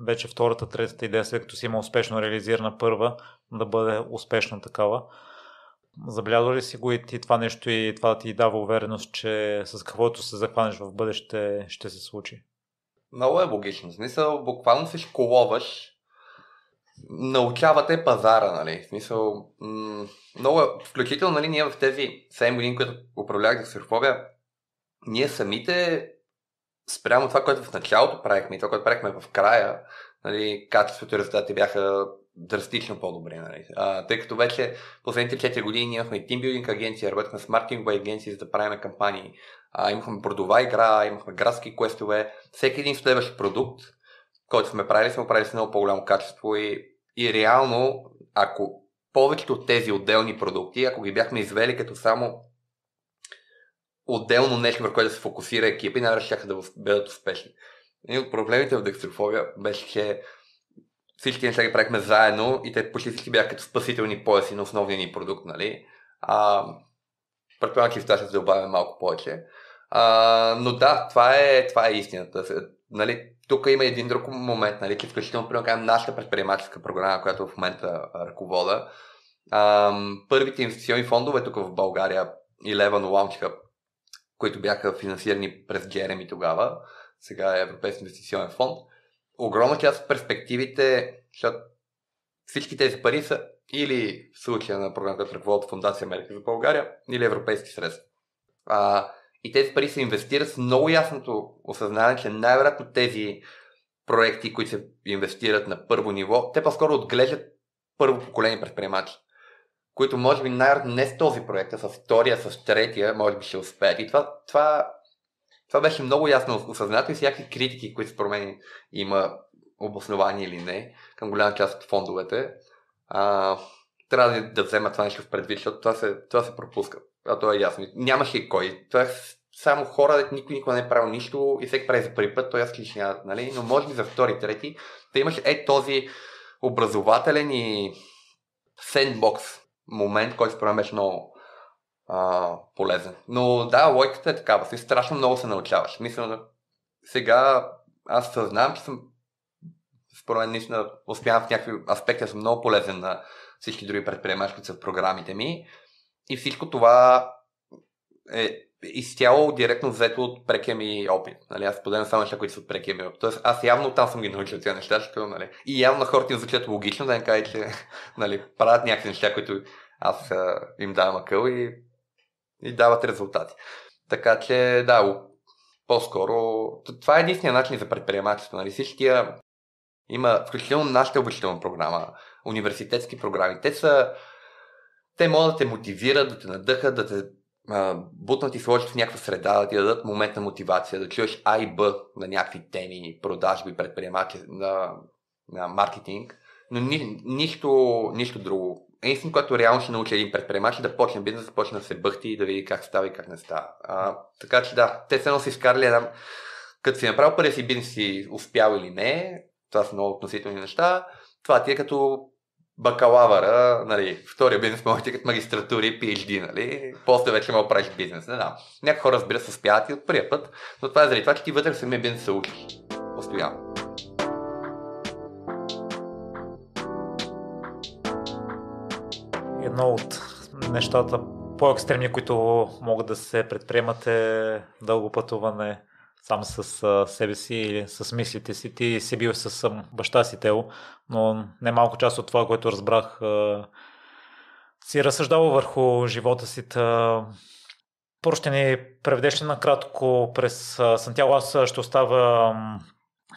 [SPEAKER 2] вече втората, третата идея, след като си има успешно реализирана първа, да бъде успешна такава. Забелязва ли си го и ти това нещо и това да ти дава увереност, че с каквото се захванеш в бъдеще ще се случи?
[SPEAKER 6] Много е логично. В смисъл, буквално се школоваш научавате пазара, нали? В смисъл, м- много е включително, нали, ние в тези 7 години, които управлявах за Сърфобия, ние самите спрямо това, което в началото правихме и това, което правихме в края, нали, качеството и резултати бяха драстично по-добри. Нали. А, тъй като вече последните 4 години ние имахме тимбилдинг агенция, работихме с маркетингова агенции, за да правим кампании. А, имахме продова игра, имахме градски квестове. Всеки един следващ продукт който сме правили, сме правили с много по-голямо качество и, и реално, ако повечето от тези отделни продукти, ако ги бяхме извели като само отделно нещо, върху което да се фокусира екипа и най ще да бъдат успешни. Един от проблемите в декстрофобия беше, че всички неща ги правихме заедно и те почти всички бяха като спасителни пояси на основния ни продукт, нали? А, предполагам, че в това ще се добавя малко повече. А, но да, това е, това е истината. Нали, тук има един друг момент, нали, че включително прилагам нашата предприемаческа програма, която в момента ръковода. Ам, първите инвестиционни фондове тук в България, Eleven Launch Hub, които бяха финансирани през Джереми тогава, сега е Европейски инвестиционен фонд. Огромна част от перспективите, защото всички тези пари са или в случая на програмата ръковод Фундация Америка за България, или европейски средства. А, и тези пари се инвестират с много ясното осъзнаване, че най-вероятно тези проекти, които се инвестират на първо ниво, те по-скоро отглеждат първо поколение предприемачи, които може би най-вероятно не с този проект, а с втория, с третия, може би ще успеят. И това, това, това беше много ясно осъзнато и всякакви критики, които според мен има обоснование или не, към голяма част от фондовете, а, трябва да взема това нещо в предвид, защото това се, това се пропуска. А то е ясно. Нямаше кой. Това е само хора, никой никога не е правил нищо и всеки прави за първи път, той аз лично, нали? но може би за втори, трети, да имаш е този образователен и сендбокс момент, който според мен беше много а, полезен. Но да, лойката е такава, си страшно много се научаваш. Мисля, сега аз съзнавам, че съм според мен наистина успявам в някакви аспекти, аз съм много полезен на всички други предприемачи, които са в програмите ми. И всичко това е изцяло директно взето от прекия ми опит. Нали, аз споделям само неща, които са от прекия ми опит. Тоест, аз явно там съм ги научил тези неща, защото, нали, и явно хората им звучат логично да им кажа, че нали, правят някакви неща, които аз а, им давам акъл и, и дават резултати. Така че, да, по-скоро, това е единствения начин за предприемачество. Нали, всички има, включително нашата обучителна програма, университетски програми. Те са те могат да те мотивират, да те надъхат, да те а, бутнат и сложат в някаква среда, да ти дадат момент на мотивация, да чуеш А и Б на някакви теми, продажби, предприемачи, на, на маркетинг, но ни, нищо, нищо друго. Единствено, което реално ще научи един предприемач е да почне бизнес, да почне да се бъхти и да види как става и как не става. А, така че да, те се си изкарали една... Като си направил първия си бизнес си успял или не, това са много относителни неща, това ти е като бакалавъра, нали, втория бизнес може да е като магистратури, PhD, нали, после вече мога да правиш бизнес, не знам. Някои хора разбира се спят и от първия път, но това е заради това, че ти вътре в самия бизнес се
[SPEAKER 2] учиш. Постоянно. Едно от нещата по-екстремни, които могат да се предприемат е дълго пътуване сам с а, себе си или с мислите си. Ти си бил с съм баща си Тео, но немалко част от това, което разбрах, а, си разсъждавал върху живота си. Та... Първо ще ни преведеш ли накратко през Сантьяго? Аз ще оставя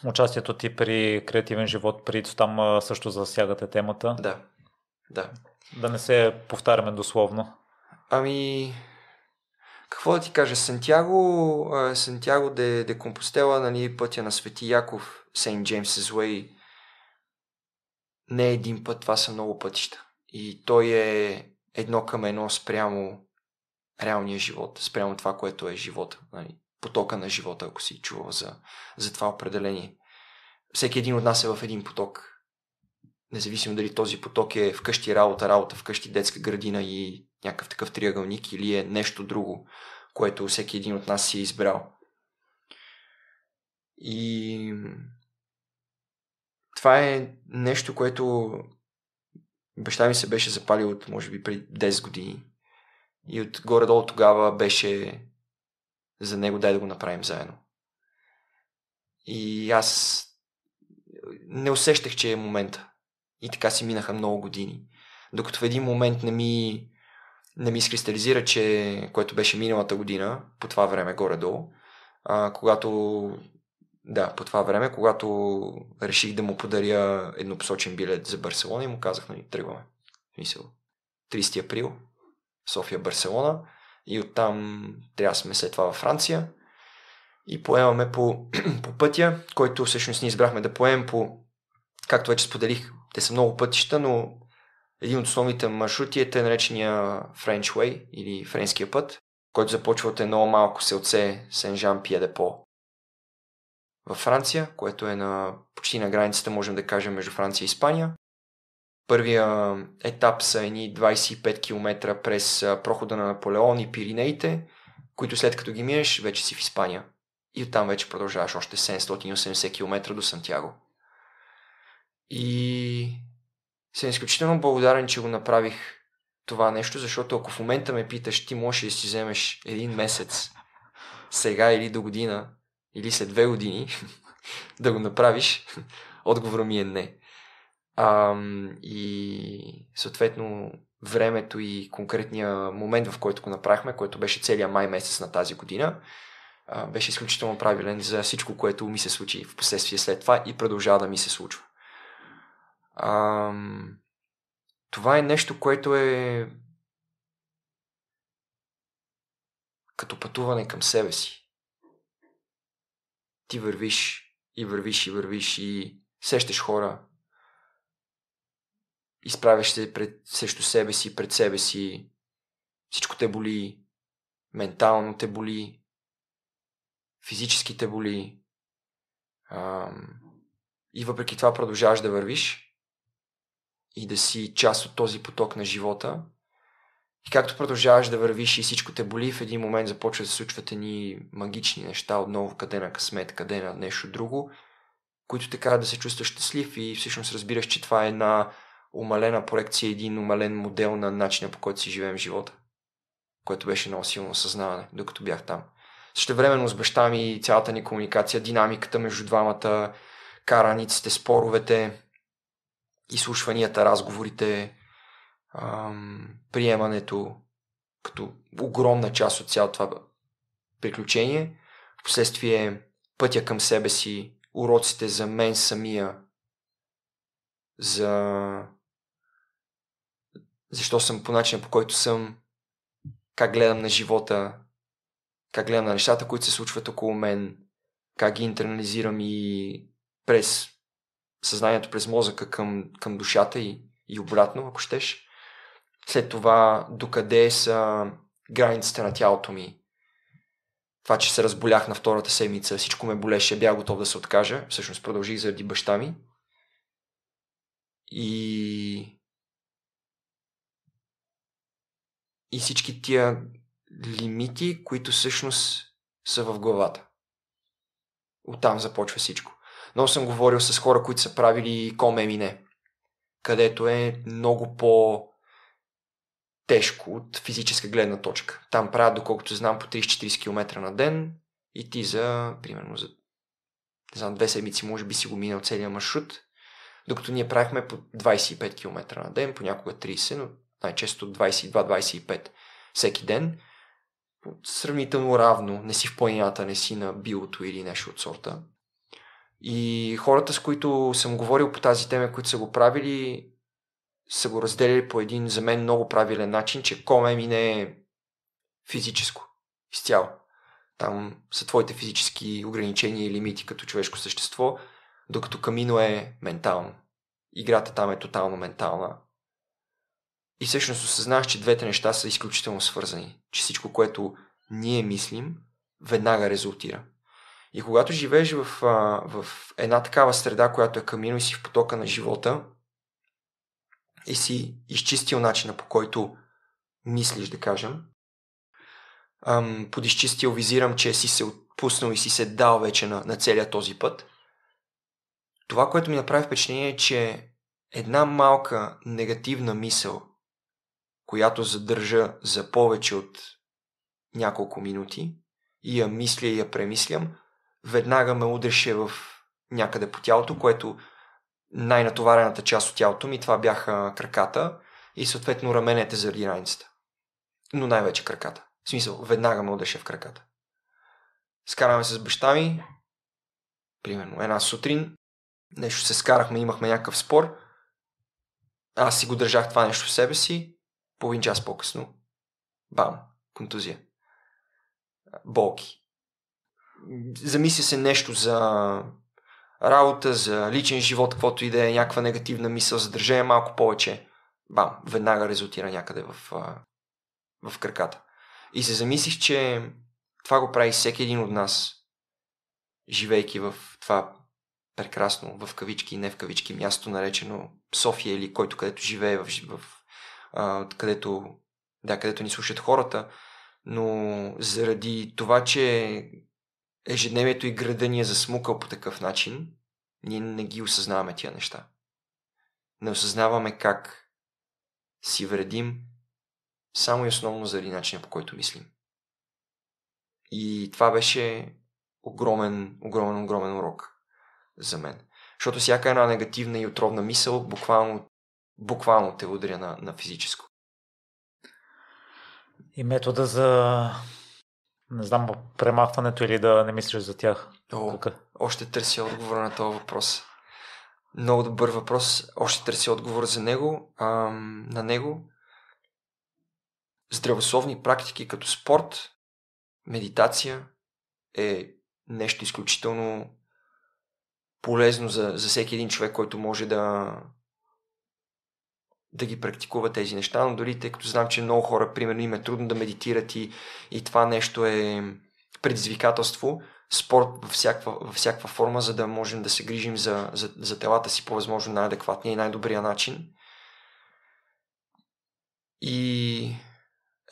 [SPEAKER 2] участието ти при креативен живот, при там също засягате темата. Да, да. Да не се повтаряме дословно. Ами,
[SPEAKER 7] какво да ти кажа? Сантьяго, Сантьяго де, де Компостела, нали, пътя на Свети Яков, Сейнт Джеймс Уей, не един път, това са много пътища. И той е едно към едно спрямо реалния живот, спрямо това, което е живота. Нали? Потока на живота, ако си чувал за, за това определение. Всеки един от нас е в един поток. Независимо дали този поток е вкъщи работа, работа вкъщи детска градина и някакъв такъв триъгълник или е нещо друго, което всеки един от нас си е избрал. И това е нещо, което баща ми се беше запалил от, може би, преди 10 години. И от горе-долу тогава беше за него дай да го направим заедно. И аз не усещах, че е момента. И така си минаха много години. Докато в един момент не ми не ми изкристализира, че което беше миналата година, по това време горе-долу, а, когато да, по това време, когато реших да му подаря еднопосочен билет за Барселона и му казах, нали, тръгваме. Мисъл. 30 април, София, Барселона и оттам трябва сме след това във Франция и поемаме по, по пътя, който всъщност ние избрахме да поемем по, както вече споделих, те са много пътища, но един от основните маршрути е те наречения French Way или Френския път, който започва от едно малко селце Сен-Жан Пиедепо във Франция, което е на, почти на границата, можем да кажем, между Франция и Испания. Първия етап са едни 25 км през прохода на Наполеон и Пиринеите, които след като ги минеш, вече си в Испания. И оттам вече продължаваш още 780 км до Сантьяго. И съм изключително благодарен, че го направих това нещо, защото ако в момента ме питаш, ти можеш да си вземеш един месец, сега или до година, или след две години, да го направиш, отговорът ми е не. А, и съответно времето и конкретния момент, в който го направихме, който беше целият май месец на тази година, беше изключително правилен за всичко, което ми се случи в последствие след това и продължава да ми се случва. А, това е нещо, което е като пътуване към себе си. Ти вървиш и вървиш и вървиш и сещаш хора, изправяш се пред, срещу себе си, пред себе си, всичко те боли, ментално те боли, физически те боли. А, и въпреки това продължаваш да вървиш и да си част от този поток на живота. И както продължаваш да вървиш и всичко те боли, в един момент започва да се случват едни магични неща, отново къде на късмет, къде на нещо друго, които те карат да се чувстваш щастлив и всъщност разбираш, че това е една умалена проекция, един умален модел на начина по който си живеем живота, което беше много силно осъзнаване, докато бях там. Също времено с баща ми цялата ни комуникация, динамиката между двамата, караниците, споровете, изслушванията, разговорите, ам, приемането като огромна част от цялото това приключение. Впоследствие пътя към себе си, уроците за мен самия, за защо съм по начина по който съм, как гледам на живота, как гледам на нещата, които се случват около мен, как ги интернализирам и през съзнанието през мозъка към, към душата и, и обратно, ако щеш. След това, докъде са границите на тялото ми. Това, че се разболях на втората седмица, всичко ме болеше, бях готов да се откажа. Всъщност продължих заради баща ми. И... И всички тия лимити, които всъщност са в главата. Оттам започва всичко. Но съм говорил с хора, които са правили ком мине, където е много по тежко от физическа гледна точка. Там правят, доколкото знам, по 30-40 км на ден и ти за, примерно, за не знам, две седмици може би си го минал целият маршрут, докато ние правихме по 25 км на ден, понякога 30, но най-често 22-25 всеки ден. Сравнително равно, не си в планината, не си на билото или нещо от сорта. И хората, с които съм говорил по тази тема, които са го правили, са го разделили по един за мен много правилен начин, че коме ми не е физическо изцяло. Там са твоите физически ограничения и лимити като човешко същество, докато камино е ментално. Играта там е тотално ментална. И всъщност осъзнах, че двете неща са изключително свързани. Че всичко, което ние мислим, веднага резултира. И когато живееш в, в една такава среда, която е камино и си в потока на живота, и си изчистил начина по който мислиш, да кажем, под изчистил визирам, че си се отпуснал и си се дал вече на, на целия този път, това, което ми направи впечатление е, че една малка негативна мисъл, която задържа за повече от няколко минути и я мисля и я премислям, веднага ме удреше в някъде по тялото, което най-натоварената част от тялото ми, това бяха краката и съответно раменете заради раницата. Но най-вече краката. В смисъл, веднага ме удреше в краката. Скараме се с баща ми, примерно една сутрин, нещо се скарахме, имахме някакъв спор. Аз си го държах това нещо в себе си, половин час по-късно. Бам, контузия. Болки замисля се нещо за работа, за личен живот, каквото и да е, някаква негативна мисъл, задържа малко повече. Бам, веднага резултира някъде в, в краката. И се замислих, че това го прави всеки един от нас, живейки в това прекрасно, в кавички и не в кавички, място наречено София или който където живее, в, в, където, да, където ни слушат хората, но заради това, че ежедневието и града ни е засмукал по такъв начин, ние не ги осъзнаваме тия неща. Не осъзнаваме как си вредим само и основно заради начина по който мислим. И това беше огромен, огромен, огромен урок за мен. Защото всяка една негативна и отровна мисъл буквално,
[SPEAKER 2] буквално те удря на, на физическо. И метода за не знам, премахването или да не мислиш за тях? О, още
[SPEAKER 7] търся отговор на този въпрос. Много добър въпрос. Още търся отговор за него, ам, на него. Здравословни практики като спорт, медитация е нещо изключително полезно за, за всеки един човек, който може да, да ги практикува тези неща, но дори тъй като знам, че много хора, примерно, им е трудно да медитират и, и това нещо е предизвикателство, спорт във всяква, във всяква форма, за да можем да се грижим за, за, за телата си по възможно най-адекватния и най-добрия начин. И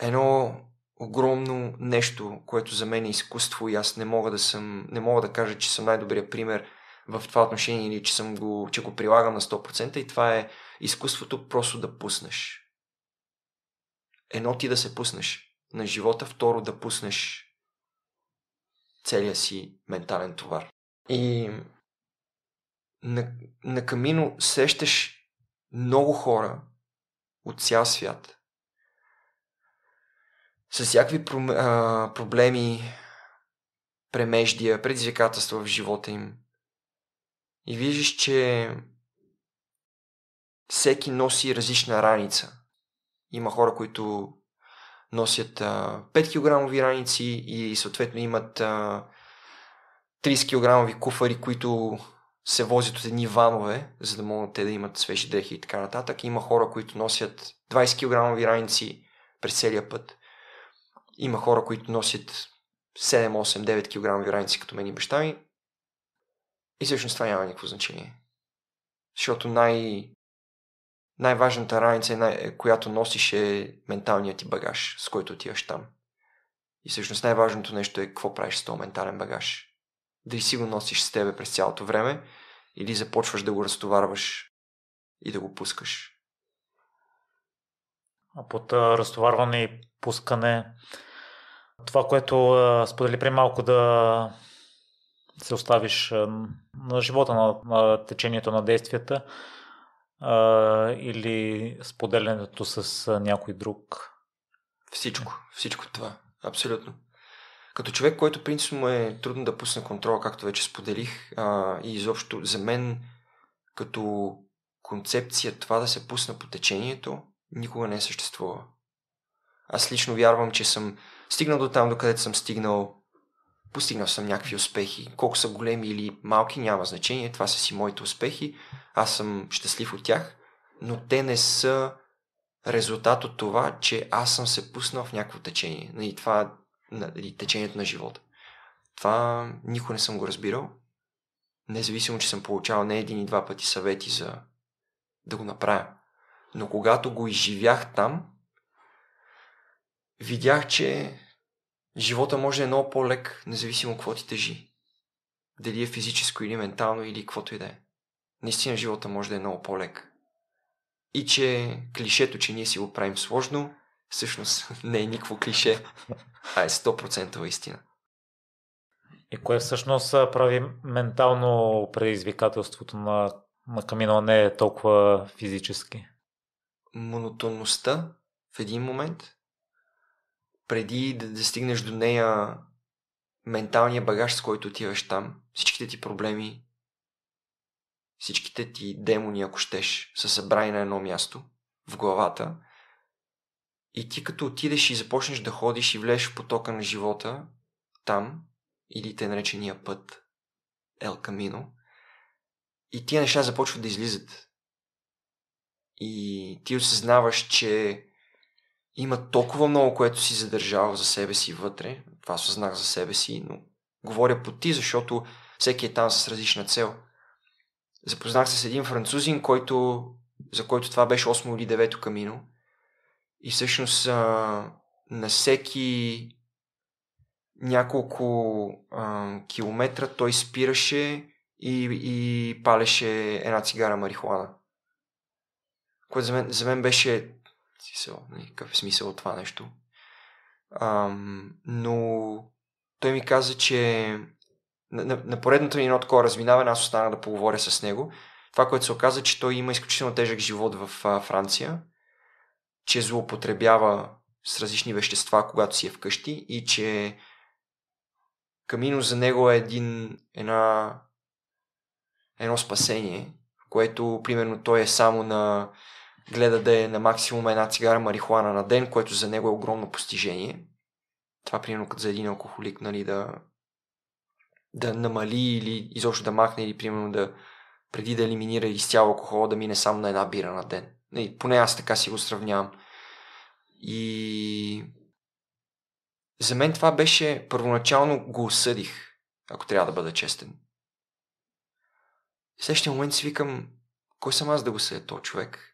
[SPEAKER 7] едно огромно нещо, което за мен е изкуство и аз не мога да съм, не мога да кажа, че съм най-добрия пример – в това отношение или че, съм го, че го прилагам на 100% и това е изкуството просто да пуснеш. Едно ти да се пуснеш на живота, второ да пуснеш целия си ментален товар. И на, на камино сещаш много хора от цял свят с всякакви проблеми, премеждия, предизвикателства в живота им и виждаш, че всеки носи различна раница. Има хора, които носят а, 5 кг раници и съответно имат а, 30 кг куфари, които се возят от едни ванове, за да могат те да имат свежи дрехи и така нататък. Има хора, които носят 20 кг раници през целия път. Има хора, които носят 7, 8, 9 кг раници, като мен и баща ми. И всъщност това няма никакво значение. Защото най- най-важната раница, е, която носиш е менталният ти багаж, с който отиваш там. И всъщност най-важното нещо е какво правиш с този ментален багаж. Дали си го носиш с тебе през цялото време или започваш да го разтоварваш и да го пускаш.
[SPEAKER 2] А под а, разтоварване и пускане, това, което а, сподели при малко да се оставиш на живота на, на течението на действията а, или споделянето с някой друг? Всичко, всичко това,
[SPEAKER 7] абсолютно. Като човек, който принципно е трудно да пусне контрола, както вече споделих, а, и изобщо за мен като концепция това да се пусна по течението никога не е съществува. Аз лично вярвам, че съм стигнал до там, до съм стигнал постигнал съм някакви успехи. Колко са големи или малки, няма значение. Това са си моите успехи. Аз съм щастлив от тях. Но те не са резултат от това, че аз съм се пуснал в някакво течение. И нали, това и нали, течението на живота. Това никой не съм го разбирал. Независимо, че съм получавал не един и два пъти съвети за да го направя. Но когато го изживях там, видях, че живота може да е много по-лек, независимо какво ти тежи. Дали е физическо или ментално или каквото и да е. Наистина живота може да е много по-лек. И че клишето, че ние си го правим сложно, всъщност не е никакво клише,
[SPEAKER 2] а е 100% истина. И кое всъщност прави ментално предизвикателството на, на Камино, не е толкова физически?
[SPEAKER 7] Монотонността в един момент преди да, да стигнеш до нея менталния багаж, с който отиваш там, всичките ти проблеми, всичките ти демони, ако щеш, са събрани на едно място, в главата. И ти като отидеш и започнеш да ходиш и влезеш в потока на живота, там, или те наречения път, Ел Камино, и тия неща започват да излизат. И ти осъзнаваш, че има толкова много, което си задържава за себе си вътре. Това съзнах за себе си, но говоря по ти, защото всеки е там с различна цел. Запознах се с един французин, който, за който това беше 8 или 9 камино. И всъщност а, на всеки няколко а, километра той спираше и, и палеше една цигара марихуана. Което за мен, за мен беше Смисъл, нали, какъв е смисъл от това нещо? Ам, но той ми каза, че на, на, на поредното ни едно такова разминаване аз остана да поговоря с него. Това, което се оказа, че той има изключително тежък живот в а, Франция, че злоупотребява с различни вещества, когато си е вкъщи и че Камино за него е един, една, едно спасение, което примерно той е само на гледа да е на максимум една цигара марихуана на ден, което за него е огромно постижение. Това примерно като за един алкохолик, нали, да, да намали или изобщо да махне или примерно да преди да елиминира изцяло алкохола да мине само на една бира на ден. И нали, поне аз така си го сравнявам. И за мен това беше първоначално го осъдих, ако трябва да бъда честен. В следващия момент си викам, кой съм аз да го съдя този човек?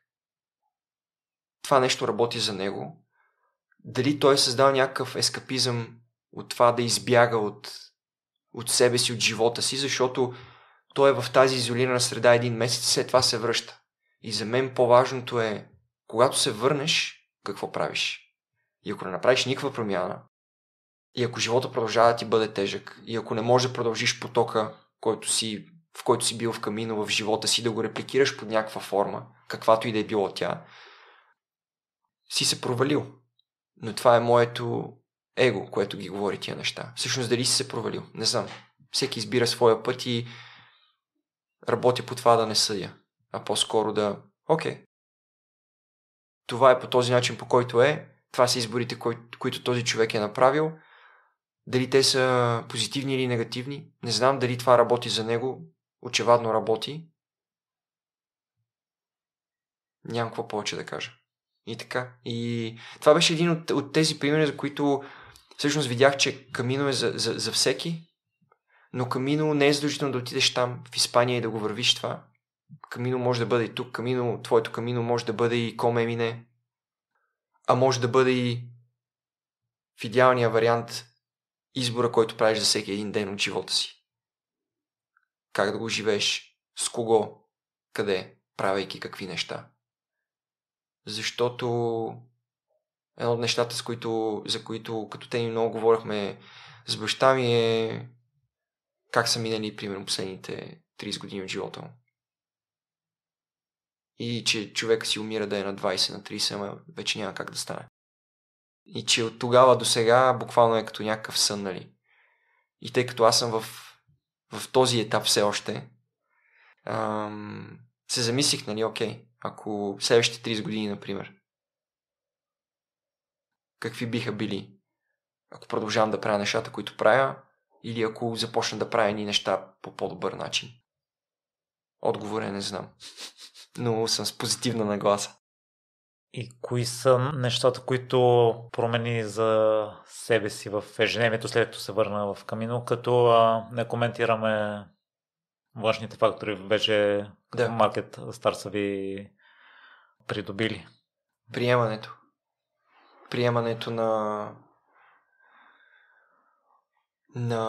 [SPEAKER 7] това нещо работи за него, дали той е създал някакъв ескапизъм от това да избяга от, от себе си, от живота си, защото той е в тази изолирана среда един месец, след това се връща. И за мен по-важното е, когато се върнеш, какво правиш. И ако не направиш никаква промяна, и ако живота продължава да ти бъде тежък, и ако не можеш да продължиш потока, който си, в който си бил в камино в живота си, да го репликираш под някаква форма, каквато и да е било тя, си се провалил. Но това е моето его, което ги говори тия неща. Всъщност дали си се провалил? Не знам. Всеки избира своя път и работя по това да не съдя, а по-скоро да окей. Okay. Това е по този начин, по който е. Това са изборите, кои, които този човек е направил. Дали те са позитивни или негативни, не знам дали това работи за него. Очевадно работи. Нямам какво повече да кажа. И така. И това беше един от, от тези примери, за които всъщност видях, че камино е за, за, за всеки, но камино не е задължително да отидеш там в Испания и да го вървиш това. Камино може да бъде и тук, камино, твоето камино може да бъде и комемине, а може да бъде и в идеалния вариант избора, който правиш за всеки един ден от живота си. Как да го живееш, с кого, къде, правейки какви неща защото едно от нещата, с които, за които като те ни много говорихме с баща ми е как са минали, примерно, последните 30 години от живота И че човека си умира да е на 20, на 30, ама вече няма как да стане. И че от тогава до сега буквално е като някакъв сън, нали? И тъй като аз съм в, в този етап все още, ам, се замислих, нали, окей, ако следващите 30 години, например? Какви биха били? Ако продължавам да правя нещата, които правя, или ако започна да правя ни неща по по-добър начин? е не знам. Но съм с позитивна нагласа.
[SPEAKER 2] И кои са нещата, които промени за себе си в ежедневието, след като се върна в Камино, като а, не коментираме външните фактори вече да. маркет стар са ви придобили? Приемането. Приемането на
[SPEAKER 7] на,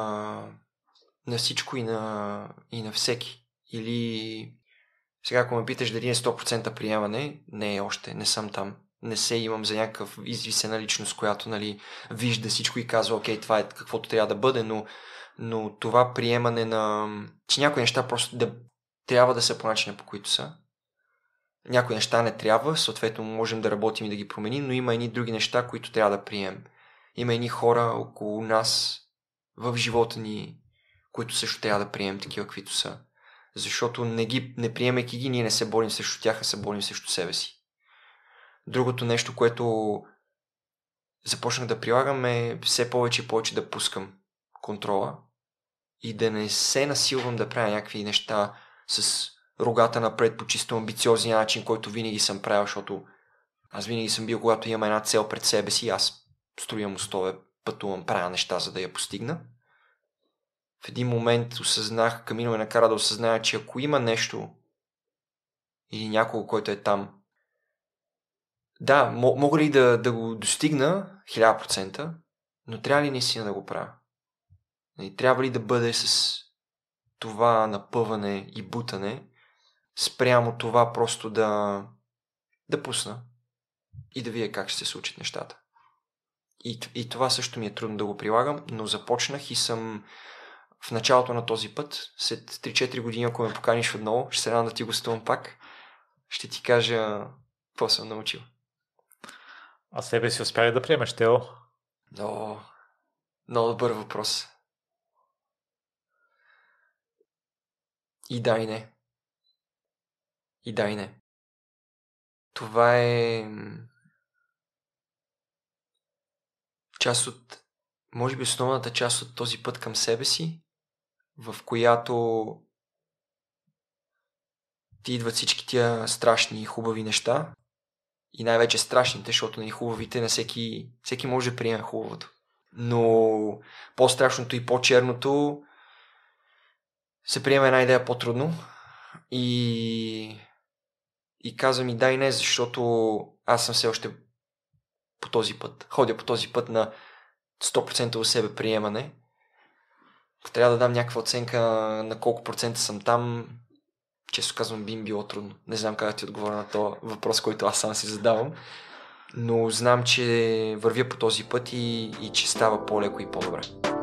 [SPEAKER 7] на всичко и на, и на всеки. Или сега ако ме питаш дали е 100% приемане, не е още, не съм там. Не се имам за някакъв извисена личност, която нали, вижда всичко и казва, окей, това е каквото трябва да бъде, но но това приемане на... че някои неща просто да, трябва да са по начина по които са. Някои неща не трябва, съответно можем да работим и да ги променим, но има и други неща, които трябва да прием. Има и хора около нас в живота ни, които също трябва да приемем такива, каквито са. Защото не, ги, не приемайки ги, ние не се борим срещу тях, а се борим срещу себе си. Другото нещо, което започнах да прилагам е все повече и повече да пускам контрола и да не се насилвам да правя някакви неща с рогата напред по чисто амбициозния начин, който винаги съм правил, защото аз винаги съм бил, когато имам една цел пред себе си, аз строя мостове, пътувам, правя неща, за да я постигна. В един момент осъзнах, Камино ме накара да осъзная, че ако има нещо или някого, който е там, да, мога ли да, да го достигна 1000%, но трябва ли наистина да го правя? И нали, трябва ли да бъде с това напъване и бутане спрямо това просто да, да пусна и да видя как ще се случат нещата. И, и това също ми е трудно да го прилагам, но започнах и съм в началото на този път, след 3-4 години, ако ме поканиш отново, ще се радвам да ти гостувам пак, ще ти кажа какво
[SPEAKER 2] съм научил. А себе си успя ли да приемеш Тео?
[SPEAKER 7] Но, много добър въпрос. И да и не. И да и не. Това е част от, може би основната част от този път към себе си, в която ти идват всички тия страшни и хубави неща и най-вече страшните, защото на нали, хубавите на всеки, всеки може да приеме хубавото. Но по-страшното и по-черното се приема една идея по-трудно и, и казвам и да и не, защото аз съм все още по този път. Ходя по този път на 100% себе приемане. трябва да дам някаква оценка на колко процента съм там, често казвам, би им било трудно. Не знам как да ти отговоря на този въпрос, който аз сам си задавам, но знам, че вървя по този път и, и че става
[SPEAKER 6] по-леко и по-добре.